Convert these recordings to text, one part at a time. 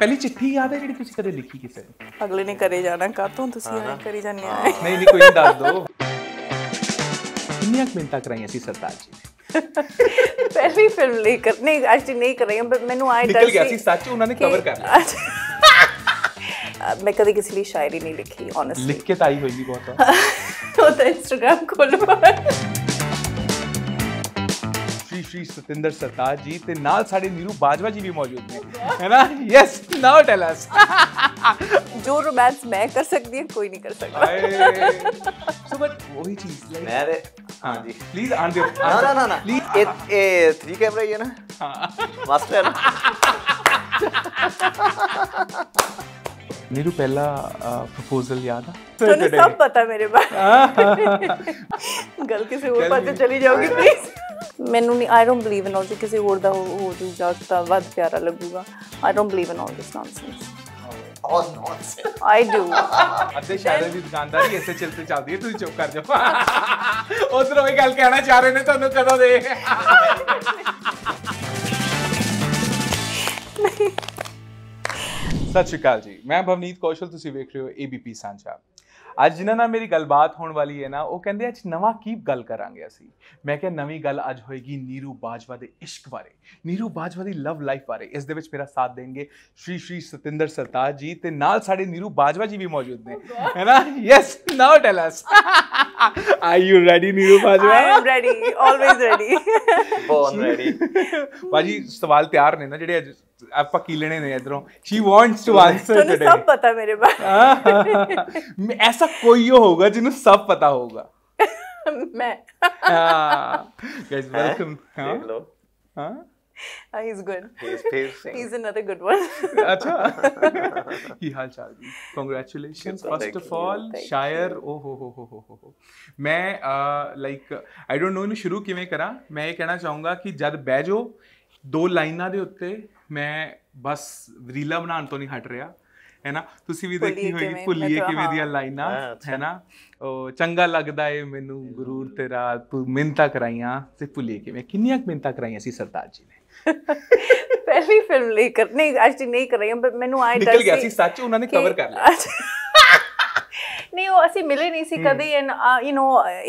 ਪਹਿਲੀ ਚਿੱਠੀ ਯਾਦ ਹੈ ਜਿਹੜੀ ਤੁਸੀਂ ਕਦੇ ਲਿਖੀ ਕਿਸੇ ਨੂੰ ਅਗਲੇ ਨੇ ਕਰੇ ਜਾਣਾ ਕਾਤੋਂ ਤੁਸੀਂ ਇਹ ਕਰੀ ਜਾਂਦੇ ਆ ਨਹੀਂ ਨਹੀਂ ਕੋਈ ਨਹੀਂ ਦੱਸ ਦੋ ਕਿੰਨੀਆਂ ਮਿੰਟਾਂ ਕਰਾਈਆਂ ਸੀ ਸਰਦਾਰ ਜੀ ਪਹਿਲੀ ਫਿਲਮ ਲਈ ਕਰ ਨਹੀਂ ਐਕਚੁਅਲੀ ਨਹੀਂ ਕਰ ਰਹੀ ਬਟ ਮੈਨੂੰ ਆਈ ਡਰ ਸੀ ਸੱਚ ਉਹਨਾਂ ਨੇ ਕਵਰ ਕਰ ਲਿਆ ਮੈਂ ਕਦੇ ਕਿਸੇ ਲਈ ਸ਼ਾਇਰੀ ਨਹੀਂ ਲਿਖੀ ਓਨੈਸਟਲੀ ਲਿਖ ਕੇ ਤਾਂ ਆਈ ਹੋਈ ਬਹੁਤ ਉਹ ਤਾਂ ਇੰਸਟਾਗ੍ਰam ਖੋਲ ਜੀ ਸ਼੍ਰੀ ਸਤਿੰਦਰ ਸਰਤਾਜ ਜੀ ਤੇ ਨਾਲ ਸਾਡੇ ਨੀਰੂ ਬਾਜਵਾ ਜੀ ਵੀ ਮੌਜੂਦ ਨੇ ਹੈਨਾ ਯੈਸ ਨਾਓ ਟੈਲ ਅਸ ਜੋ ਰੋਮਾਂਸ ਮੈਂ ਕਰ ਸਕਦੀ ਹਾਂ ਕੋਈ ਨਹੀਂ ਕਰ ਸਕਦਾ ਸੋ ਬਟ ਉਹੀ ਚੀਜ਼ ਲੈ ਮੈਂ ਹਾਂ ਜੀ ਪਲੀਜ਼ ਆਨ ਦਿਓ ਨਾ ਨਾ ਨਾ ਨਾ ਇਹ ਇਹ 3 ਕੈਮਰਾ ਹੀ ਹੈ ਨਾ ਹਾਂ ਮਾਸਟਰ ਨੀਰੂ ਪਹਿਲਾ ਪ੍ਰਪੋਜ਼ਲ ਯਾਦ ਆ ਤੁਹਾਨੂੰ ਸਭ ਪਤਾ ਮੇਰੇ ਬਾਰੇ ਗੱਲ ਕਿਸੇ ਹੋਰ ਪਾਸੇ ਚਲੀ ਜਾਊਗੀ ਪਲੀਜ਼ ਮੈਨੂੰ ਨਹੀਂ ਆਈ ਡੋਨਟ ਬਲੀਵ ਇਨ ਆਲ ਦਿਸ ਕਿਸੇ ਹੋਰ ਦਾ ਹੋ ਜੂਗਾ ਤਾਂ ਵੱਧ ਪਿਆਰਾ ਲੱਗੂਗਾ I don't believe in all this nonsense all nonsense I do ਅੱਧੇ ਸ਼ਾਇਦ ਦੀ ਦੁਕਾਨਦਾਰੀ ਇਸੇ ਚਲਤੇ ਚੱਲਦੀ ਹੈ ਤੁਸੀਂ ਚੁੱਪ ਕਰ ਜਾਓ ਉਧਰ ਉਹ ਗੱਲ ਕਹਿਣਾ ਚਾਹ ਰਹੇ ਨੇ ਤੁਹਾਨੂੰ ਕਦੋਂ ਦੇ ਸਤਿ ਸ਼੍ਰੀ ਅਕਾਲ ਜੀ ਮੈਂ ਭਵਨੀਤ ਕੌਸ਼ਲ ਤੁਸੀਂ ਵੇਖ ਰਹੇ ਹੋ ਏਬੀਪੀ ਸਾਂਝਾ ਅੱਜ ਜਿਨ੍ਹਾਂ ਨਾਲ ਮੇਰੀ ਗੱਲਬਾਤ ਹੋਣ ਵਾਲੀ ਹੈ ਨਾ ਉਹ ਕਹਿੰਦੇ ਅੱਜ ਨਵਾਂ ਕੀ ਗੱਲ ਕਰਾਂਗੇ ਅਸੀਂ ਮੈਂ ਕਿਹਾ ਨਵੀਂ ਗੱਲ ਅੱਜ ਹੋਏਗੀ ਨੀਰੂ ਬਾਜਵਾ ਦੇ ਇਸ਼ਕ ਬਾਰੇ ਨੀਰੂ ਬਾਜਵਾ ਦੀ ਲਵ ਲਾਈਫ ਬਾਰੇ ਇਸ ਦੇ ਵਿੱਚ ਮੇਰਾ ਸਾਥ ਦੇਣਗੇ ਸ਼੍ਰੀ ਸ਼੍ਰੀ ਸਤਿੰਦਰ ਸਰਤਾਜ ਜੀ ਤੇ ਨਾਲ ਸਾਡੇ ਨੀਰੂ ਬਾਜਵਾ ਜੀ ਵੀ ਮੌਜੂਦ ਨੇ oh ਹੈ ਨਾ yes now tell us are you ready Neeru Bajwa I am ready always ready born ready ਬਾਜੀ ਸਵਾਲ ਤਿਆਰ ਨੇ ਨਾ ਜਿਹੜੇ ਅੱਜ आप पकीलने नहीं इधरों she wants to answer today सब पता मेरे बारे ऐसा कोई होगा जिन्हें सब पता होगा मैं गाइस वेलकम हां Uh, he's good. He's piercing. He's another good one. अच्छा ये हाल चाल जी कॉन्ग्रेचुलेशन फर्स्ट ऑफ ऑल शायर ओ हो हो हो हो हो मैं लाइक आई डोंट नो इन शुरू किवें करा मैं ये कहना चाहूँगा कि जद बह जाओ दो ਲਾਈਨਾਂ ਦੇ ਉੱਤੇ ਮੈਂ ਬਸ ਰੀਲਾ ਬਣਾਉਣ ਤੋਂ ਨਹੀਂ ਹਟ ਰਿਹਾ ਹੈ ਨਾ ਤੁਸੀਂ ਵੀ ਦੇਖੀ ਹੋਈ ਭੁੱਲੀਏ ਕਿਵੇਂ ਦੀਆਂ ਲਾਈਨਾਂ ਹੈ ਨਾ ਚੰਗਾ ਲੱਗਦਾ ਏ ਮੈਨੂੰ ਗਰੂਰ ਤੇਰਾ ਤੂੰ ਮਿੰਤਾ ਕਰਾਈਆਂ ਤੇ ਭੁੱਲੀਏ ਕਿਵੇਂ ਕਿੰਨੀਆਂ ਮਿੰਤਾ ਕਰਾਈਆਂ ਸੀ ਸਰਦਾਰ ਜੀ ਨੇ ਪਹਿਲੀ ਫਿਲਮ ਲਈ ਕਰਨੀ ਅੱਜ ਨਹੀਂ ਕਰ ਰਹੀ ਮੈਨੂੰ ਆਈ ਡਰ ਸੀ ਨਿਕਲ ਗਿਆ ਸੀ ਸੱਚ ਉਹਨਾਂ ਨੇ ਕਵਰ ਕਰ ਲਿਆ ਨਹੀਂ ਉਹ ਅਸੀਂ ਮਿਲੇ ਨਹੀਂ ਸੀ ਕਦੇ ਐਂਡ ਯੂ نو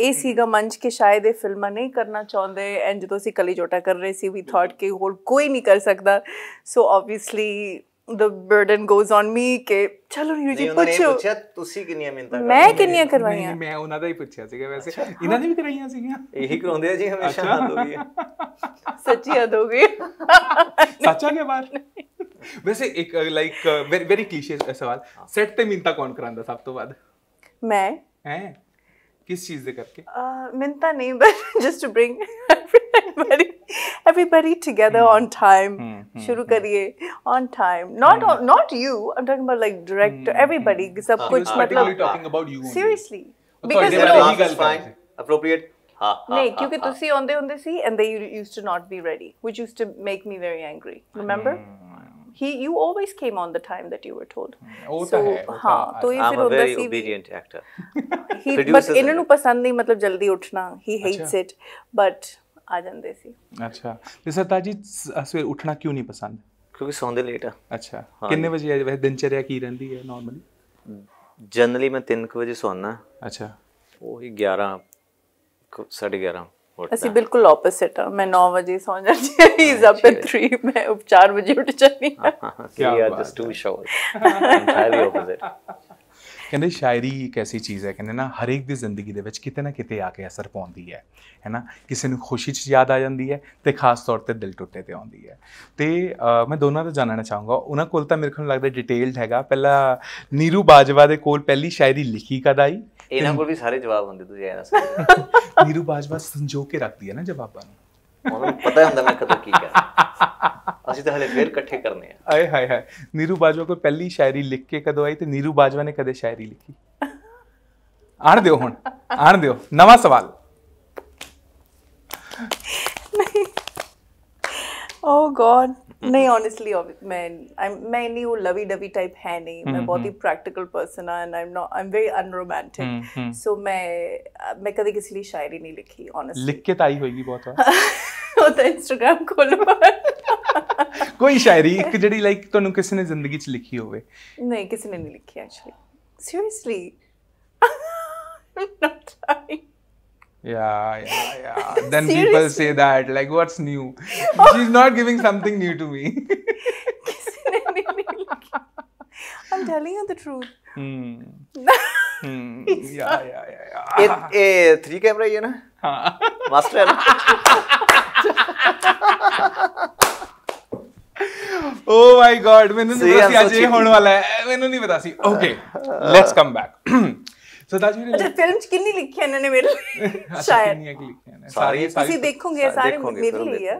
ਇਹ ਸੀਗਾ ਮੰਚ ਕਿ ਸ਼ਾਇਦ ਇਹ ਫਿਲਮਾਂ ਨਹੀਂ ਕਰਨਾ ਚਾਹੁੰਦੇ ਐਂਡ ਜਦੋਂ ਅਸੀਂ ਕਲੀ ਜੋਟਾ ਕਰ ਰਹੇ ਸੀ ਵੀ ਥਾਟ ਕਿ ਹੋਰ ਕੋਈ ਨਹੀਂ ਕਰ ਸਕਦਾ so obviously the burden goes on me ਕਿ ਚਲੋ ਨਿਊ ਜੀ ਪੁੱਛੋ ਪੁੱਛਿਆ ਤੁਸੀਂ ਕਿੰਨੀਆਂ ਮਿੰਤਾਂ ਮੈਂ ਕਿੰਨੀਆਂ ਕਰਵਾਈਆਂ ਮੈਂ ਉਹਨਾਂ ਦਾ ਹੀ ਪੁੱਛਿਆ ਸੀਗਾ ਵੈਸੇ ਇਹਨਾਂ ਨੇ ਵੀ ਕਰਾਈਆਂ ਸੀਗੀਆਂ ਇਹੀ ਕਰਾਉਂਦੇ ਆ ਜੀ ਹਮੇਸ਼ਾ ਹੱਦ ਹੋ ਗਈ ਸੱਚੀ ਹੱਦ ਹੋ ਗਈ ਸੱਚਾ ਕੇ ਬਾਤ ਵੈਸੇ ਇੱਕ ਲਾਈਕ ਵੈਰੀ ਕਲੀਸ਼ੇ ਸਵਾਲ ਸੈੱਟ ਤੇ ਮਿੰਤਾ ਕੌਣ ਕਰਾਂਦਾ ਸਭ ਤੋਂ ਵੱਧ ਮੈਂ ਹੈ ਕਿਸ ਚੀਜ਼ ਦੇ ਕਰਕੇ ਮਿੰਤਾ ਨਹੀਂ but just to bring everybody everybody together on time shuru kariye on time not on, not you i'm talking about like director everybody sab kuch matlab talking about you seriously because no is fine appropriate ਨਹੀਂ ਕਿਉਂਕਿ ਤੁਸੀਂ ਆਉਂਦੇ ਹੁੰਦੇ ਸੀ and the you used to not be ready which used to make me very angry remember he you always came on the time that you were told hmm, so ha to ye fir hunda ਸੀ obedient actor he but ਇਹਨਾਂ ਨੂੰ ਪਸੰਦ ਨਹੀਂ ਮਤਲਬ ਜਲਦੀ ਉੱਠਣਾ he hates it but ਆ ਜਾਂਦੇ ਸੀ ਅੱਛਾ ਤੇ ਸਰਤਾ ਜੀ ਸਵੇਰ ਉੱਠਣਾ ਕਿਉਂ ਨਹੀਂ ਪਸੰਦ ਕਿਉਂਕਿ ਸੌਂਦੇ ਲੇਟ ਆ ਅੱਛਾ ਕਿੰਨੇ ਵਜੇ ਆ ਵੈਸੇ ਦਿਨਚਰਿਆ ਕੀ ਰਹਿੰਦੀ ਹੈ ਨਾਰਮਲੀ ਜਨਰਲੀ ਮੈਂ 3:00 ਵਜੇ ਸੌਣਾ ਅੱਛਾ ਉਹੀ 11 11:30 ਅਸੀਂ ਬਿਲਕੁਲ ਆਪੋਜ਼ਿਟ ਆ ਮੈਂ 9 ਵਜੇ ਸੌ ਜਾਂਦੀ ਹਾਂ ਹੀ ਇਜ਼ ਅਪ ਐਟ 3 ਮੈਂ 4 ਵਜੇ ਉੱਠ ਜਾਂਦੀ ਹਾਂ ਕੀ ਆ just to short entirely opposite ਕਹਿੰਦੇ ਸ਼ਾਇਰੀ ਇੱਕ ਐਸੀ ਚੀਜ਼ ਹੈ ਕਹਿੰਦੇ ਨਾ ਹਰ ਇੱਕ ਦੀ ਜ਼ਿੰਦਗੀ ਦੇ ਵਿੱਚ ਕਿਤੇ ਨਾ ਕਿਤੇ ਆ ਕੇ ਅਸਰ ਪਾਉਂਦੀ ਹੈ ਹੈਨਾ ਕਿਸੇ ਨੂੰ ਖੁਸ਼ੀ 'ਚ ਯਾਦ ਆ ਜਾਂਦੀ ਹੈ ਤੇ ਖਾਸ ਤੌਰ ਤੇ ਦਿਲ ਟੁੱਟੇ ਤੇ ਆਉਂਦੀ ਹੈ ਤੇ ਮੈਂ ਦੋਨਾਂ ਦਾ ਜਾਣਨਾ ਚਾਹੂੰਗਾ ਉਹਨਾਂ ਕੋਲ ਤਾਂ ਮੇਰੇ ਖਿਆਲ ਲੱਗਦਾ ਡਿਟੇਲਡ ਹੈਗਾ ਪਹਿਲਾ ਨੀਰੂ ਬਾਜਵਾ ਦੇ ਕੋਲ ਪਹਿਲੀ ਸ਼ਾਇਰੀ ਲਿਖੀ ਕਦ ਆਈ ਇਹਨਾਂ ਕੋਲ ਵੀ ਸਾਰੇ ਜਵਾਬ ਹੁੰਦੇ ਤੁਸੀਂ ਐ ਨਾ ਨੀਰੂ ਬਾਜਵਾ ਸੰਜੋ ਕੇ ਰੱਖਦੀ ਹੈ ਨਾ ਜਵਾਬਾਂ ਨੂੰ ਉਹਨੂੰ ਪਤਾ ਹੁੰਦਾ ਮੈਂ ਕਦੋਂ ਕੀ ਕਰ ਅਸੀਂ ਤਾਂ ਹਲੇ ਫੇਰ ਇਕੱਠੇ ਕਰਨੇ ਆ ਆਏ ਹਾਏ ਹਾਏ ਨੀਰੂ ਬਾਜਵਾ ਕੋਈ ਪਹਿਲੀ ਸ਼ਾਇਰੀ ਲਿਖ ਕੇ ਕਦੋਂ ਆਈ ਤੇ ਨੀਰੂ ਬਾਜਵਾ ਨੇ ਕਦੇ ਸ਼ਾਇਰੀ ਲਿਖੀ ਆਣ ਦਿਓ ਹੁਣ ਆਣ ਦਿਓ ਨਵਾਂ ਸਵਾਲ ओह गॉड नहीं ऑनेस्टली मैं आई मैं नहीं वो लवी डवी टाइप है नहीं मैं बहुत ही practical person and I am not I am very unromantic so मैं मैं कभी किसी लिए शायरी नहीं लिखी ऑनेस्टली लिख के ताई होगी बहुत बार ਉਹਦਾ ਇੰਸਟਾਗ੍ਰam ਖੋਲ ਪਰ ਕੋਈ ਸ਼ਾਇਰੀ ਇੱਕ ਜਿਹੜੀ ਲਾਈਕ ਤੁਹਾਨੂੰ ਕਿਸੇ ਨੇ ਜ਼ਿੰਦਗੀ 'ਚ ਲਿਖੀ ਹੋਵੇ ਨਹੀਂ ਕਿਸੇ ਨੇ ਨਹੀਂ ਲਿਖੀ actually seriously not trying Yeah, yeah, yeah. Then people say that, like, what's new? Oh. She's not giving something new to me. I'm telling you the truth. Hmm. hmm. Yeah, yeah, yeah, yeah. Three camera ही ना? Master Oh my God! मैंने आज ये होने वाला है. मैंने नहीं पता सी. Okay, let's come back. ਸਰਦਾਰ ਜੀ ਨੇ ਅੱਛਾ ਫਿਲਮ ਚ ਕਿੰਨੀ ਲਿਖਿਆ ਇਹਨਾਂ ਨੇ ਮੇਰੇ ਲਈ ਸ਼ਾਇਦ ਕਿੰਨੀਆਂ ਕਿ ਲਿਖਿਆ ਨੇ ਸਾਰੇ ਤੁਸੀਂ ਦੇਖੋਗੇ ਸਾਰੇ ਮੇਰੇ ਲਈ ਆ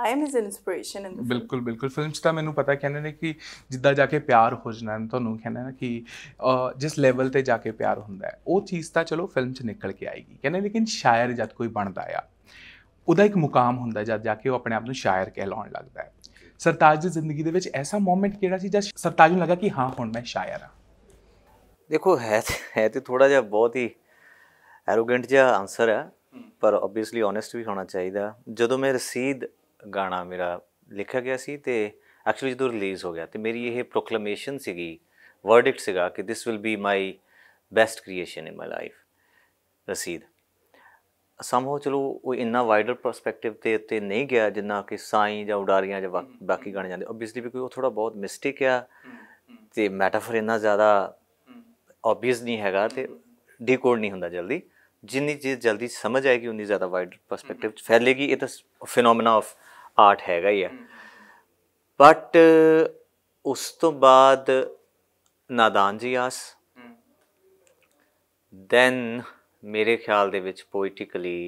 ਆਈ ਐਮ ਹਿਸ ਇਨਸਪੀਰੇਸ਼ਨ ਇਨ ਬਿਲਕੁਲ ਬਿਲਕੁਲ ਚ ਤਾਂ ਮੈਨੂੰ ਪਤਾ ਕਹਿੰਦੇ ਨੇ ਕਿ ਜਿੱਦਾਂ ਜਾ ਕੇ ਪਿਆਰ ਹੋ ਜਾਣਾ ਤੁਹਾਨੂੰ ਕਹਿੰਦੇ ਨੇ ਕਿ ਜਿਸ ਲੈਵਲ ਤੇ ਜਾ ਕੇ ਪਿਆਰ ਹੁੰਦਾ ਹੈ ਉਹ ਚੀਜ਼ ਤਾਂ ਚਲੋ ਫਿਲਮ 'ਚ ਨਿਕਲ ਕੇ ਆਏਗੀ ਕਹਿੰਦੇ ਲੇਕਿਨ ਸ਼ਾਇਰ ਜਦ ਕੋਈ ਬਣਦਾ ਆ ਉਹਦਾ ਇੱਕ ਮੁਕਾਮ ਹੁੰਦਾ ਜਦ ਜਾ ਕੇ ਉਹ ਆਪਣੇ ਆਪ ਨੂੰ ਸ਼ਾਇਰ ਕਹਿਲਾਉਣ ਲੱਗਦਾ ਹੈ ਸਰਤਾਜ ਦੀ ਜ਼ਿੰਦਗੀ ਦੇ ਵਿੱਚ ਐਸਾ ਮੂਮੈਂਟ ਕਿਹੜਾ ਸੀ ਜਦ ਸਰਤਾਜ ਨੂੰ ਲੱਗਾ ਕਿ ਹਾਂ ਹੁਣ ਮੈਂ ਸ਼ਾਇਰ ਆ ਦੇਖੋ ਹੈ ਹੈ ਤੇ ਥੋੜਾ ਜਿਹਾ ਬਹੁਤ ਹੀ ਐਰੋਗੈਂਟ ਜਿਹਾ ਆਨਸਰ ਹੈ ਪਰ ਆਬਵੀਅਸਲੀ ਓਨੈਸਟ ਵੀ ਹੋਣਾ ਚਾਹੀਦਾ ਜਦੋਂ ਮੈਂ ਰਸੀਦ ਗਾਣਾ ਮੇਰਾ ਲਿਖਿਆ ਗਿਆ ਸੀ ਤੇ ਐਕਚੁਅਲੀ ਜਦੋਂ ਰਿਲੀਜ਼ ਹੋ ਗਿਆ ਤੇ ਮੇਰੀ ਇਹ ਪ੍ਰੋਕਲੇਮੇਸ਼ਨ ਸੀਗੀ ਵਰਡਿਕਟ ਸੀਗਾ ਕਿ this will be my best creation in my life ਰਸੀਦ ਸਮਹੋ ਚਲੋ ਉਹ ਇੰਨਾ ਵਾਈਡਰ ਪਰਸਪੈਕਟਿਵ ਤੇ ਉੱਤੇ ਨਹੀਂ ਗਿਆ ਜਿੰਨਾ ਕਿ ਸਾਈਂ ਜਾਂ ਉਡਾਰੀਆਂ ਜਾਂ ਬਾਕੀ ਗਾਣੇ ਜਾਂਦੇ ਆਬਵੀਅਸਲੀ ਵੀ ਕੋਈ ਉਹ ਥੋੜਾ ਬਹੁਤ ਮਿਸਟਿਕ ਆ ਤੇ ਮੈਟਾਫਰ ਇੰਨਾ ਜ਼ਿਆਦਾ ਆਬਵੀਅਸ ਨਹੀਂ ਹੈਗਾ ਤੇ ਡੀਕੋਡ ਨਹੀਂ ਹੁੰਦਾ ਜਲਦੀ ਜਿੰਨੀ ਚੀਜ਼ ਜਲਦੀ ਸਮਝ ਆਏਗੀ ਉਨੀ ਜ਼ਿਆਦਾ ਵਾਈਡ ਪਰਸਪੈਕਟਿਵ ਚ ਫੈਲੇਗੀ ਇਹ ਤਾਂ ਫੀਨੋਮਨਾ ਆਫ ਆਰਟ ਹੈਗਾ ਹੀ ਹੈ ਬਟ ਉਸ ਤੋਂ ਬਾਅਦ ਨਾਦਾਨ ਜੀ ਆਸ ਦੈਨ ਮੇਰੇ ਖਿਆਲ ਦੇ ਵਿੱਚ ਪੋਇਟਿਕਲੀ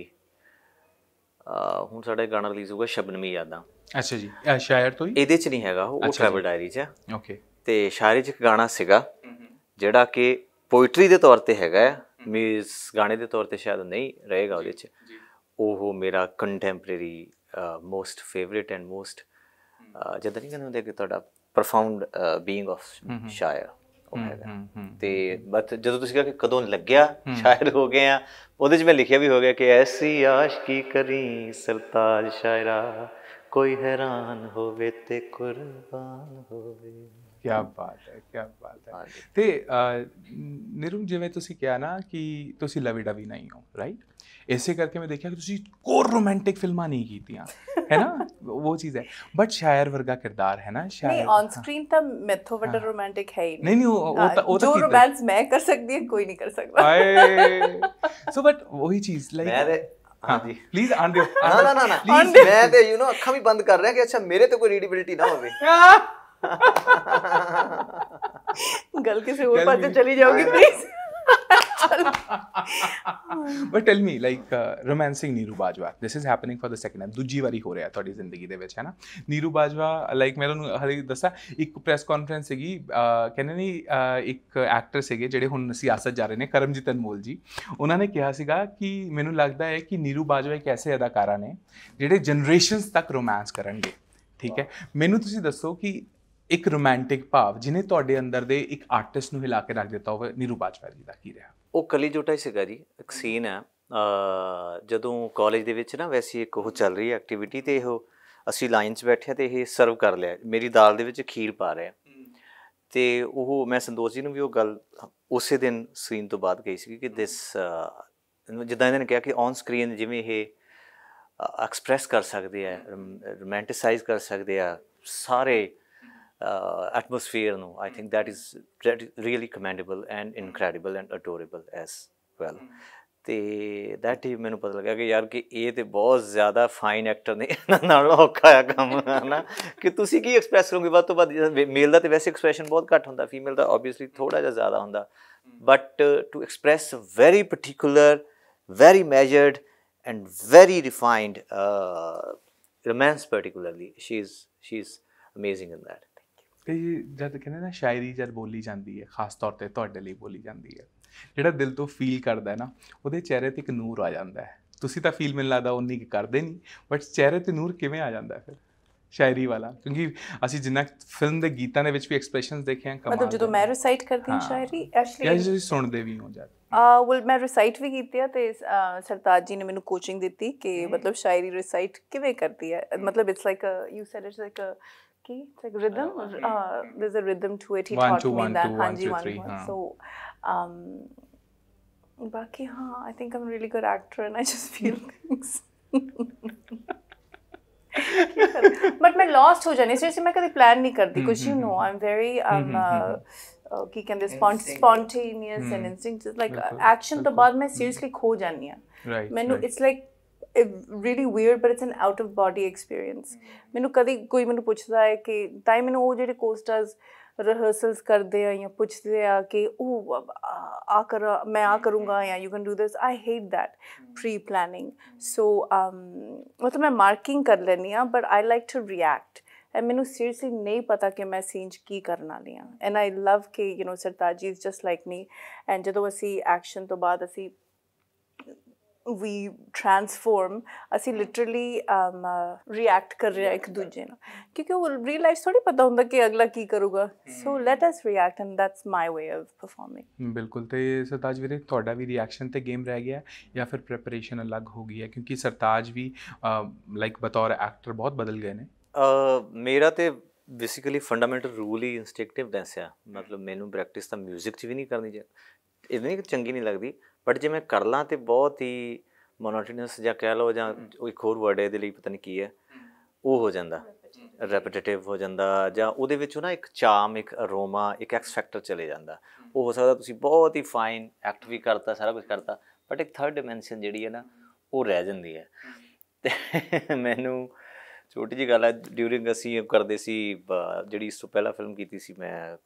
ਹੁਣ ਸਾਡੇ ਗਾਣਾ ਰਿਲੀਜ਼ ਹੋਗਾ ਸ਼ਬਨਮੀ ਯਾਦਾਂ ਅੱਛਾ ਜੀ ਸ਼ਾਇਰ ਤੋਂ ਹੀ ਇਹਦੇ ਚ ਨਹੀਂ ਹੈਗਾ ਉਹ ਟ੍ਰੈਵਲ ਡਾਇਰੀ ਚ ਓਕੇ ਤੇ ਸ਼ਾਇਰੀ ਚ ਇੱਕ ਗਾਣਾ ਸੀਗਾ ਜਿਹੜਾ ਕਿ ਪੋਇਟਰੀ ਦੇ ਤੌਰ ਤੇ ਹੈਗਾ ਆ ਮੀਸ ਗਾਣੇ ਦੇ ਤੌਰ ਤੇ ਸ਼ਾਇਦ ਨਹੀਂ ਰਹੇਗਾ ਉਹਦੇ ਚ ਉਹ ਮੇਰਾ contemporary most favourite and most ਜਦੋਂ ਨਹੀਂ ਕਹਿੰਦੇ ਕਿ ਤੁਹਾਡਾ ਪ੍ਰਫਾਊਂਡ ਬੀਇੰਗ ਆਫ ਸ਼ਾਇਰ ਤੇ ਬਸ ਜਦੋਂ ਤੁਸੀਂ ਕਿਹਾ ਕਿ ਕਦੋਂ ਲੱਗਿਆ ਸ਼ਾਇਰ ਹੋ ਗਏ ਆ ਉਹਦੇ 'ਚ ਮੈਂ ਲਿਖਿਆ ਵੀ ਹੋ ਗਿਆ ਕਿ ਐਸੀ ਆਸ਼ਕੀ ਕਰੀ ਸਰਤਾਜ ਸ਼ਾਇਰਾ ਕੋਈ ਹੈਰਾਨ ਹੋਵੇ ਤੇ ਕੁਰਬਾਨ ਹੋਵੇ ਕਿਆ ਬਾਤ ਹੈ ਕਿਆ ਬਾਤ ਹੈ ਤੇ ਨਿਰਮ ਜਿਵੇਂ ਤੁਸੀਂ ਕਿਹਾ ਨਾ ਕਿ ਤੁਸੀਂ ਲਵੀ ਡਵੀ ਨਹੀਂ ਹੋ ਰਾਈਟ ਇਸੇ ਕਰਕੇ ਮੈਂ ਦੇਖਿਆ ਕਿ ਤੁਸੀਂ ਕੋਰ ਰੋਮਾਂਟਿਕ ਫਿਲਮਾਂ ਨਹੀਂ ਕੀਤੀਆਂ ਹੈ ਨਾ ਉਹ ਚੀਜ਼ ਹੈ ਬਟ ਸ਼ਾਇਰ ਵਰਗਾ ਕਿਰਦਾਰ ਹੈ ਨਾ ਸ਼ਾਇਰ ਨਹੀਂ ਔਨ ਸਕਰੀਨ ਤਾਂ ਮੈਥੋਂ ਵੱਡਾ ਰੋਮਾਂਟਿਕ ਹੈ ਹੀ ਨਹੀਂ ਨਹੀਂ ਉਹ ਤਾਂ ਉਹ ਤਾਂ ਜੋ ਰੋਮਾਂਸ ਮੈਂ ਕਰ ਸਕਦੀ ਹਾਂ ਕੋਈ ਨਹੀਂ ਕਰ ਸਕਦਾ ਆਏ ਸੋ ਬਟ ਉਹੀ ਚੀਜ਼ ਲਾਈਕ ਹਾਂਜੀ ਪਲੀਜ਼ ਆਣ ਦਿਓ ਨਾ ਨਾ ਨਾ ਮੈਂ ਤੇ ਯੂ نو ਅੱਖਾਂ ਵੀ ਬੰਦ ਕਰ ਰਿਹਾ ਕਿ ਅੱਛਾ ਮੇਰੇ ਤੇ ਕੋਈ ਰੀਡੇਬਿਲਟੀ ਨਾ ਹੋਵੇ गल के से और बातें चली जाओगी please but tell me like romancing Neeru Bajwa this is happening for the second time ਦੂਜੀ ਵਾਰੀ ਹੋ ਰਿਹਾ ਤੁਹਾਡੀ ਜ਼ਿੰਦਗੀ ਦੇ ਵਿੱਚ ਹੈ ਨਾ ਨੀਰੂ ਬਾਜਵਾ ਲਾਈਕ ਮੈਂ ਤੁਹਾਨੂੰ ਹਲੇ ਦੱਸਾਂ ਇੱਕ ਪ੍ਰੈਸ ਕਾਨਫਰੰਸ ਸੀਗੀ ਕਹਿੰਦੇ ਨਹੀਂ ਇੱਕ ਐਕਟਰ ਸੀਗੇ ਜਿਹੜੇ ਹੁਣ ਸਿਆਸਤ ਜਾ ਰਹੇ ਨੇ ਕਰਮਜੀਤ ਅਨਮੋਲ ਜੀ ਉਹਨਾਂ ਨੇ ਕਿਹਾ ਸੀਗਾ ਕਿ ਮੈਨੂੰ ਲੱਗਦਾ ਹੈ ਕਿ ਨੀਰੂ ਬਾਜਵਾ ਇੱਕ ਐਸੇ ਅਦਾਕਾਰਾ ਨੇ ਜਿਹੜੇ ਜਨਰੇਸ਼ਨਸ ਤੱਕ ਰੋਮਾਂਸ ਕਰਨਗੇ ਠੀਕ ਹੈ ਮੈਨੂੰ ਤੁਸੀਂ ਦੱਸੋ ਕਿ ਇੱਕ ਰੋਮਾਂਟਿਕ ਭਾਵ ਜਿਨੇ ਤੁਹਾਡੇ ਅੰਦਰ ਦੇ ਇੱਕ ਆਰਟਿਸਟ ਨੂੰ ਹਿਲਾ ਕੇ ਰੱਖ ਦਿੱਤਾ ਹੋਵੇ ਨੀਰੂ ਬਾਜਵਾ ਜੀ ਦਾ ਕੀ ਰਿਹਾ ਉਹ ਕਲੀ ਜੋਟਾ ਹੀ ਸੀਗਾ ਜੀ ਇੱਕ ਸੀਨ ਹੈ ਜਦੋਂ ਕਾਲਜ ਦੇ ਵਿੱਚ ਨਾ ਵੈਸੀ ਇੱਕ ਉਹ ਚੱਲ ਰਹੀ ਹੈ ਐਕਟੀਵਿਟੀ ਤੇ ਉਹ ਅਸੀਂ ਲਾਈਨ 'ਚ ਬੈਠੇ ਤੇ ਇਹ ਸਰਵ ਕਰ ਲਿਆ ਮੇਰੀ ਦਾਲ ਦੇ ਵਿੱਚ ਖੀਰ ਪਾ ਰਿਹਾ ਤੇ ਉਹ ਮੈਂ ਸੰਦੋਸ਼ ਜੀ ਨੂੰ ਵੀ ਉਹ ਗੱਲ ਉਸੇ ਦਿਨ ਸੀਨ ਤੋਂ ਬਾਅਦ ਕਹੀ ਸੀ ਕਿ ਦਿਸ ਜਿੱਦਾਂ ਇਹਨਾਂ ਨੇ ਕਿਹਾ ਕਿ ਔਨ ਸਕਰੀਨ ਜਿਵੇਂ ਇਹ ਐਕਸਪ੍ਰੈਸ ਕਰ ਸਕਦੇ ਆ ਰੋਮਾਂਟਿਸਾਈਜ਼ ਕਰ ਸਕਦੇ ਆ ਸਾਰੇ uh, atmosphere. No, I think that is really commendable and incredible and adorable as well. ਤੇ ਦੈਟ ਹੀ ਮੈਨੂੰ ਪਤਾ ਲੱਗਾ ਕਿ ਯਾਰ ਕਿ ਇਹ ਤੇ ਬਹੁਤ ਜ਼ਿਆਦਾ ਫਾਈਨ ਐਕਟਰ ਨੇ ਇਹਨਾਂ ਨਾਲ ਔਖਾ ਆ ਕੰਮ ਹਨਾ ਕਿ ਤੁਸੀਂ ਕੀ ਐਕਸਪ੍ਰੈਸ ਕਰੋਗੇ ਵੱਧ ਤੋਂ ਵੱਧ ਮੇਲ ਦਾ ਤੇ ਵੈਸੇ ਐਕਸਪ੍ਰੈਸ਼ਨ ਬਹੁਤ ਘੱਟ ਹੁੰਦਾ ਫੀਮੇਲ ਦਾ ਆਬਵੀਅਸਲੀ ਥੋੜਾ ਜਿਹਾ ਜ਼ਿਆਦਾ ਹੁੰਦਾ but to express very particular very measured and very refined romance particularly she is she is amazing in that ਕਈ ਜਦ ਕਹਿੰਦੇ ਨਾ ਸ਼ਾਇਰੀ ਜਦ ਬੋਲੀ ਜਾਂਦੀ ਹੈ ਖਾਸ ਤੌਰ ਤੇ ਤੁਹਾਡੇ ਲਈ ਬੋਲੀ ਜਾਂਦੀ ਹੈ ਜਿਹੜਾ ਦਿਲ ਤੋਂ ਫੀਲ ਕਰਦਾ ਹੈ ਨਾ ਉਹਦੇ ਚਿਹਰੇ ਤੇ ਇੱਕ ਨੂਰ ਆ ਜਾਂਦਾ ਹੈ ਤੁਸੀਂ ਤਾਂ ਫੀਲ ਮਿਲ ਲੱਗਦਾ ਉਨੀ ਕਿ ਕਰਦੇ ਨਹੀਂ ਬਟ ਚਿਹਰੇ ਤੇ ਨੂਰ ਕਿਵੇਂ ਆ ਜਾਂਦਾ ਫਿਰ ਸ਼ਾਇਰੀ ਵਾਲਾ ਕਿਉਂਕਿ ਅਸੀਂ ਜਿੰਨਾ ਫਿਲਮ ਦੇ ਗੀਤਾਂ ਦੇ ਵਿੱਚ ਵੀ ਐਕਸਪ੍ਰੈਸ਼ਨਸ ਦੇਖੇ ਆ ਕਮਾਲ ਮਤਲਬ ਜਦੋਂ ਮੈਂ ਰਿਸਾਈਟ ਕਰਦੀ ਹਾਂ ਸ਼ਾਇਰੀ ਐਕਚੁਅਲੀ ਜੀ ਸੁਣਦੇ ਵੀ ਹੋ ਜਾਂਦੇ ਆ ਵਲ ਮੈਂ ਰਿਸਾਈਟ ਵੀ ਕੀਤੀ ਆ ਤੇ ਸਰਤਾਜ ਜੀ ਨੇ ਮੈਨੂੰ ਕੋਚਿੰਗ ਦਿੱਤੀ ਕਿ ਮਤਲਬ ਸ਼ਾਇਰੀ ਰਿਸਾਈਟ ਕਿਵੇਂ ਕਰਦੀ ਹੈ ਮਤਲਬ it's like you said it's like uh it's like rhythm oh, uh, there's a rhythm to it he taught me that two, one, two, three, one. so um baki ha i think i'm a really good actor and i just feel things but my lost ho jane isliye main kabhi plan nahi karti because you know i'm very um uh, this uh, spont spontaneous and instinct like uh, action the baad main seriously kho jani hai right, right. it's like really weird but it's an out of body experience ਮੈਨੂੰ ਕਦੀ ਕੋਈ ਮੈਨੂੰ ਪੁੱਛਦਾ ਹੈ ਕਿ ਤਾਂ ਮੈਨੂੰ ਉਹ ਜਿਹੜੇ ਕੋਸਟਰਸ ਰਿਹਰਸਲਸ ਕਰਦੇ ਆ ਜਾਂ ਪੁੱਛਦੇ ਆ ਕਿ ਉਹ ਆ ਕਰ ਮੈਂ ਆ ਕਰੂੰਗਾ ਜਾਂ you can do this I hate that pre planning so um ਮਤਲਬ ਮੈਂ ਮਾਰਕਿੰਗ ਕਰ ਲੈਣੀ ਆ but I like to react uh ਮੈਨੂੰ ਸੀਰੀਅਸਲੀ ਨਹੀਂ ਪਤਾ ਕਿ ਮੈਂ ਸੀਨ 'ਚ ਕੀ ਕਰਨ ਵਾਲੀ ਆ ਐਂਡ ਆਈ ਲਵ ਕਿ ਯੂ نو ਸਰਤਾਜੀ is just like me and ਜਦੋਂ ਅਸੀਂ ਐਕਸ਼ਨ ਤੋਂ ਬਾਅਦ ਅਸੀਂ ਵੀ ਟਰਾਂਸਫਾਰਮ ਅਸੀਂ ਲਿਟਰਲੀ ਅਮ ਰਿਐਕਟ ਕਰ ਰਹੇ ਇੱਕ ਦੂਜੇ ਨਾਲ ਕਿਉਂਕਿ ਉਹ ਰੀਅਲ ਲਾਈਫ ਥੋੜੀ ਪਤਾ ਹੁੰਦਾ ਕਿ ਅਗਲਾ ਕੀ ਕਰੂਗਾ so let us react and that's my way of performing ਬਿਲਕੁਲ ਤੇ ਸਰਤਾਜ ਵੀਰੇ ਤੁਹਾਡਾ ਵੀ ਰਿਐਕਸ਼ਨ ਤੇ ਗੇਮ ਰਹਿ ਗਿਆ ਜਾਂ ਫਿਰ ਪ੍ਰੈਪਰੇਸ਼ਨ ਅਲੱਗ ਹੋ ਗਈ ਹੈ ਕਿਉਂਕਿ ਸਰਤਾਜ ਵੀ ਲਾਈਕ ਬਤੌਰ ਐਕਟਰ ਬਹੁਤ ਬਦਲ ਗਏ ਨੇ ਅ ਮੇਰਾ ਤੇ ਬੇਸਿਕਲੀ ਫੰਡਾਮੈਂਟਲ ਰੂਲ ਹੀ ਇਨਸਟਿੰਕਟਿਵ ਡਾਂਸ ਆ ਮਤਲਬ ਮੈਨੂੰ ਪ੍ਰੈਕਟਿਸ ਤਾਂ 뮤직 'ਚ ਵੀ ਨਹੀਂ ਕਰਨੀ ਚਾਹੀਦੀ ਇਹ ਨਹੀਂ ਚੰਗੀ ਨਹੀਂ ਲੱਗਦੀ ਬਟ ਜੇ ਮੈਂ ਕਰ ਲਾਂ ਤੇ ਬਹੁਤ ਹੀ ਮੋਨੋਟੋਨਸ ਜਾਂ ਕਹਿ ਲਓ ਜਾਂ ਇੱਕ ਹੋਰ ਵਰਡ ਇਹਦੇ ਲਈ ਪਤਾ ਨਹੀਂ ਕੀ ਹੈ ਉਹ ਹੋ ਜਾਂਦਾ ਰੈਪੀਟੇਟਿਵ ਹੋ ਜਾਂਦਾ ਜਾਂ ਉਹਦੇ ਵਿੱਚੋਂ ਨਾ ਇੱਕ ਚਾਮ ਇੱਕ ਅਰੋਮਾ ਇੱਕ ਐਕਸ ਫੈਕਟਰ ਚਲੇ ਜਾਂਦਾ ਉਹ ਹੋ ਸਕਦਾ ਤੁਸੀਂ ਬਹੁਤ ਹੀ ਫਾਈਨ ਐਕਟ ਵੀ ਕਰਤਾ ਸਾਰਾ ਕੁਝ ਕਰਤਾ ਬਟ ਇੱਕ ਥਰਡ ਡਾਈਮੈਂਸ਼ਨ ਜਿਹੜੀ ਹੈ ਨਾ ਉਹ ਰਹਿ ਜਾਂਦੀ ਹੈ ਤੇ ਮੈਨੂੰ ਛੋਟੀ ਜੀ ਗੱਲ ਹੈ ਡਿਊਰਿੰਗ ਅਸੀਂ ਕਰਦੇ ਸੀ ਜਿਹੜੀ ਇਸ ਤੋਂ ਪਹਿਲਾਂ ਫਿਲਮ ਕੀਤੀ ਸੀ ਮੈਂ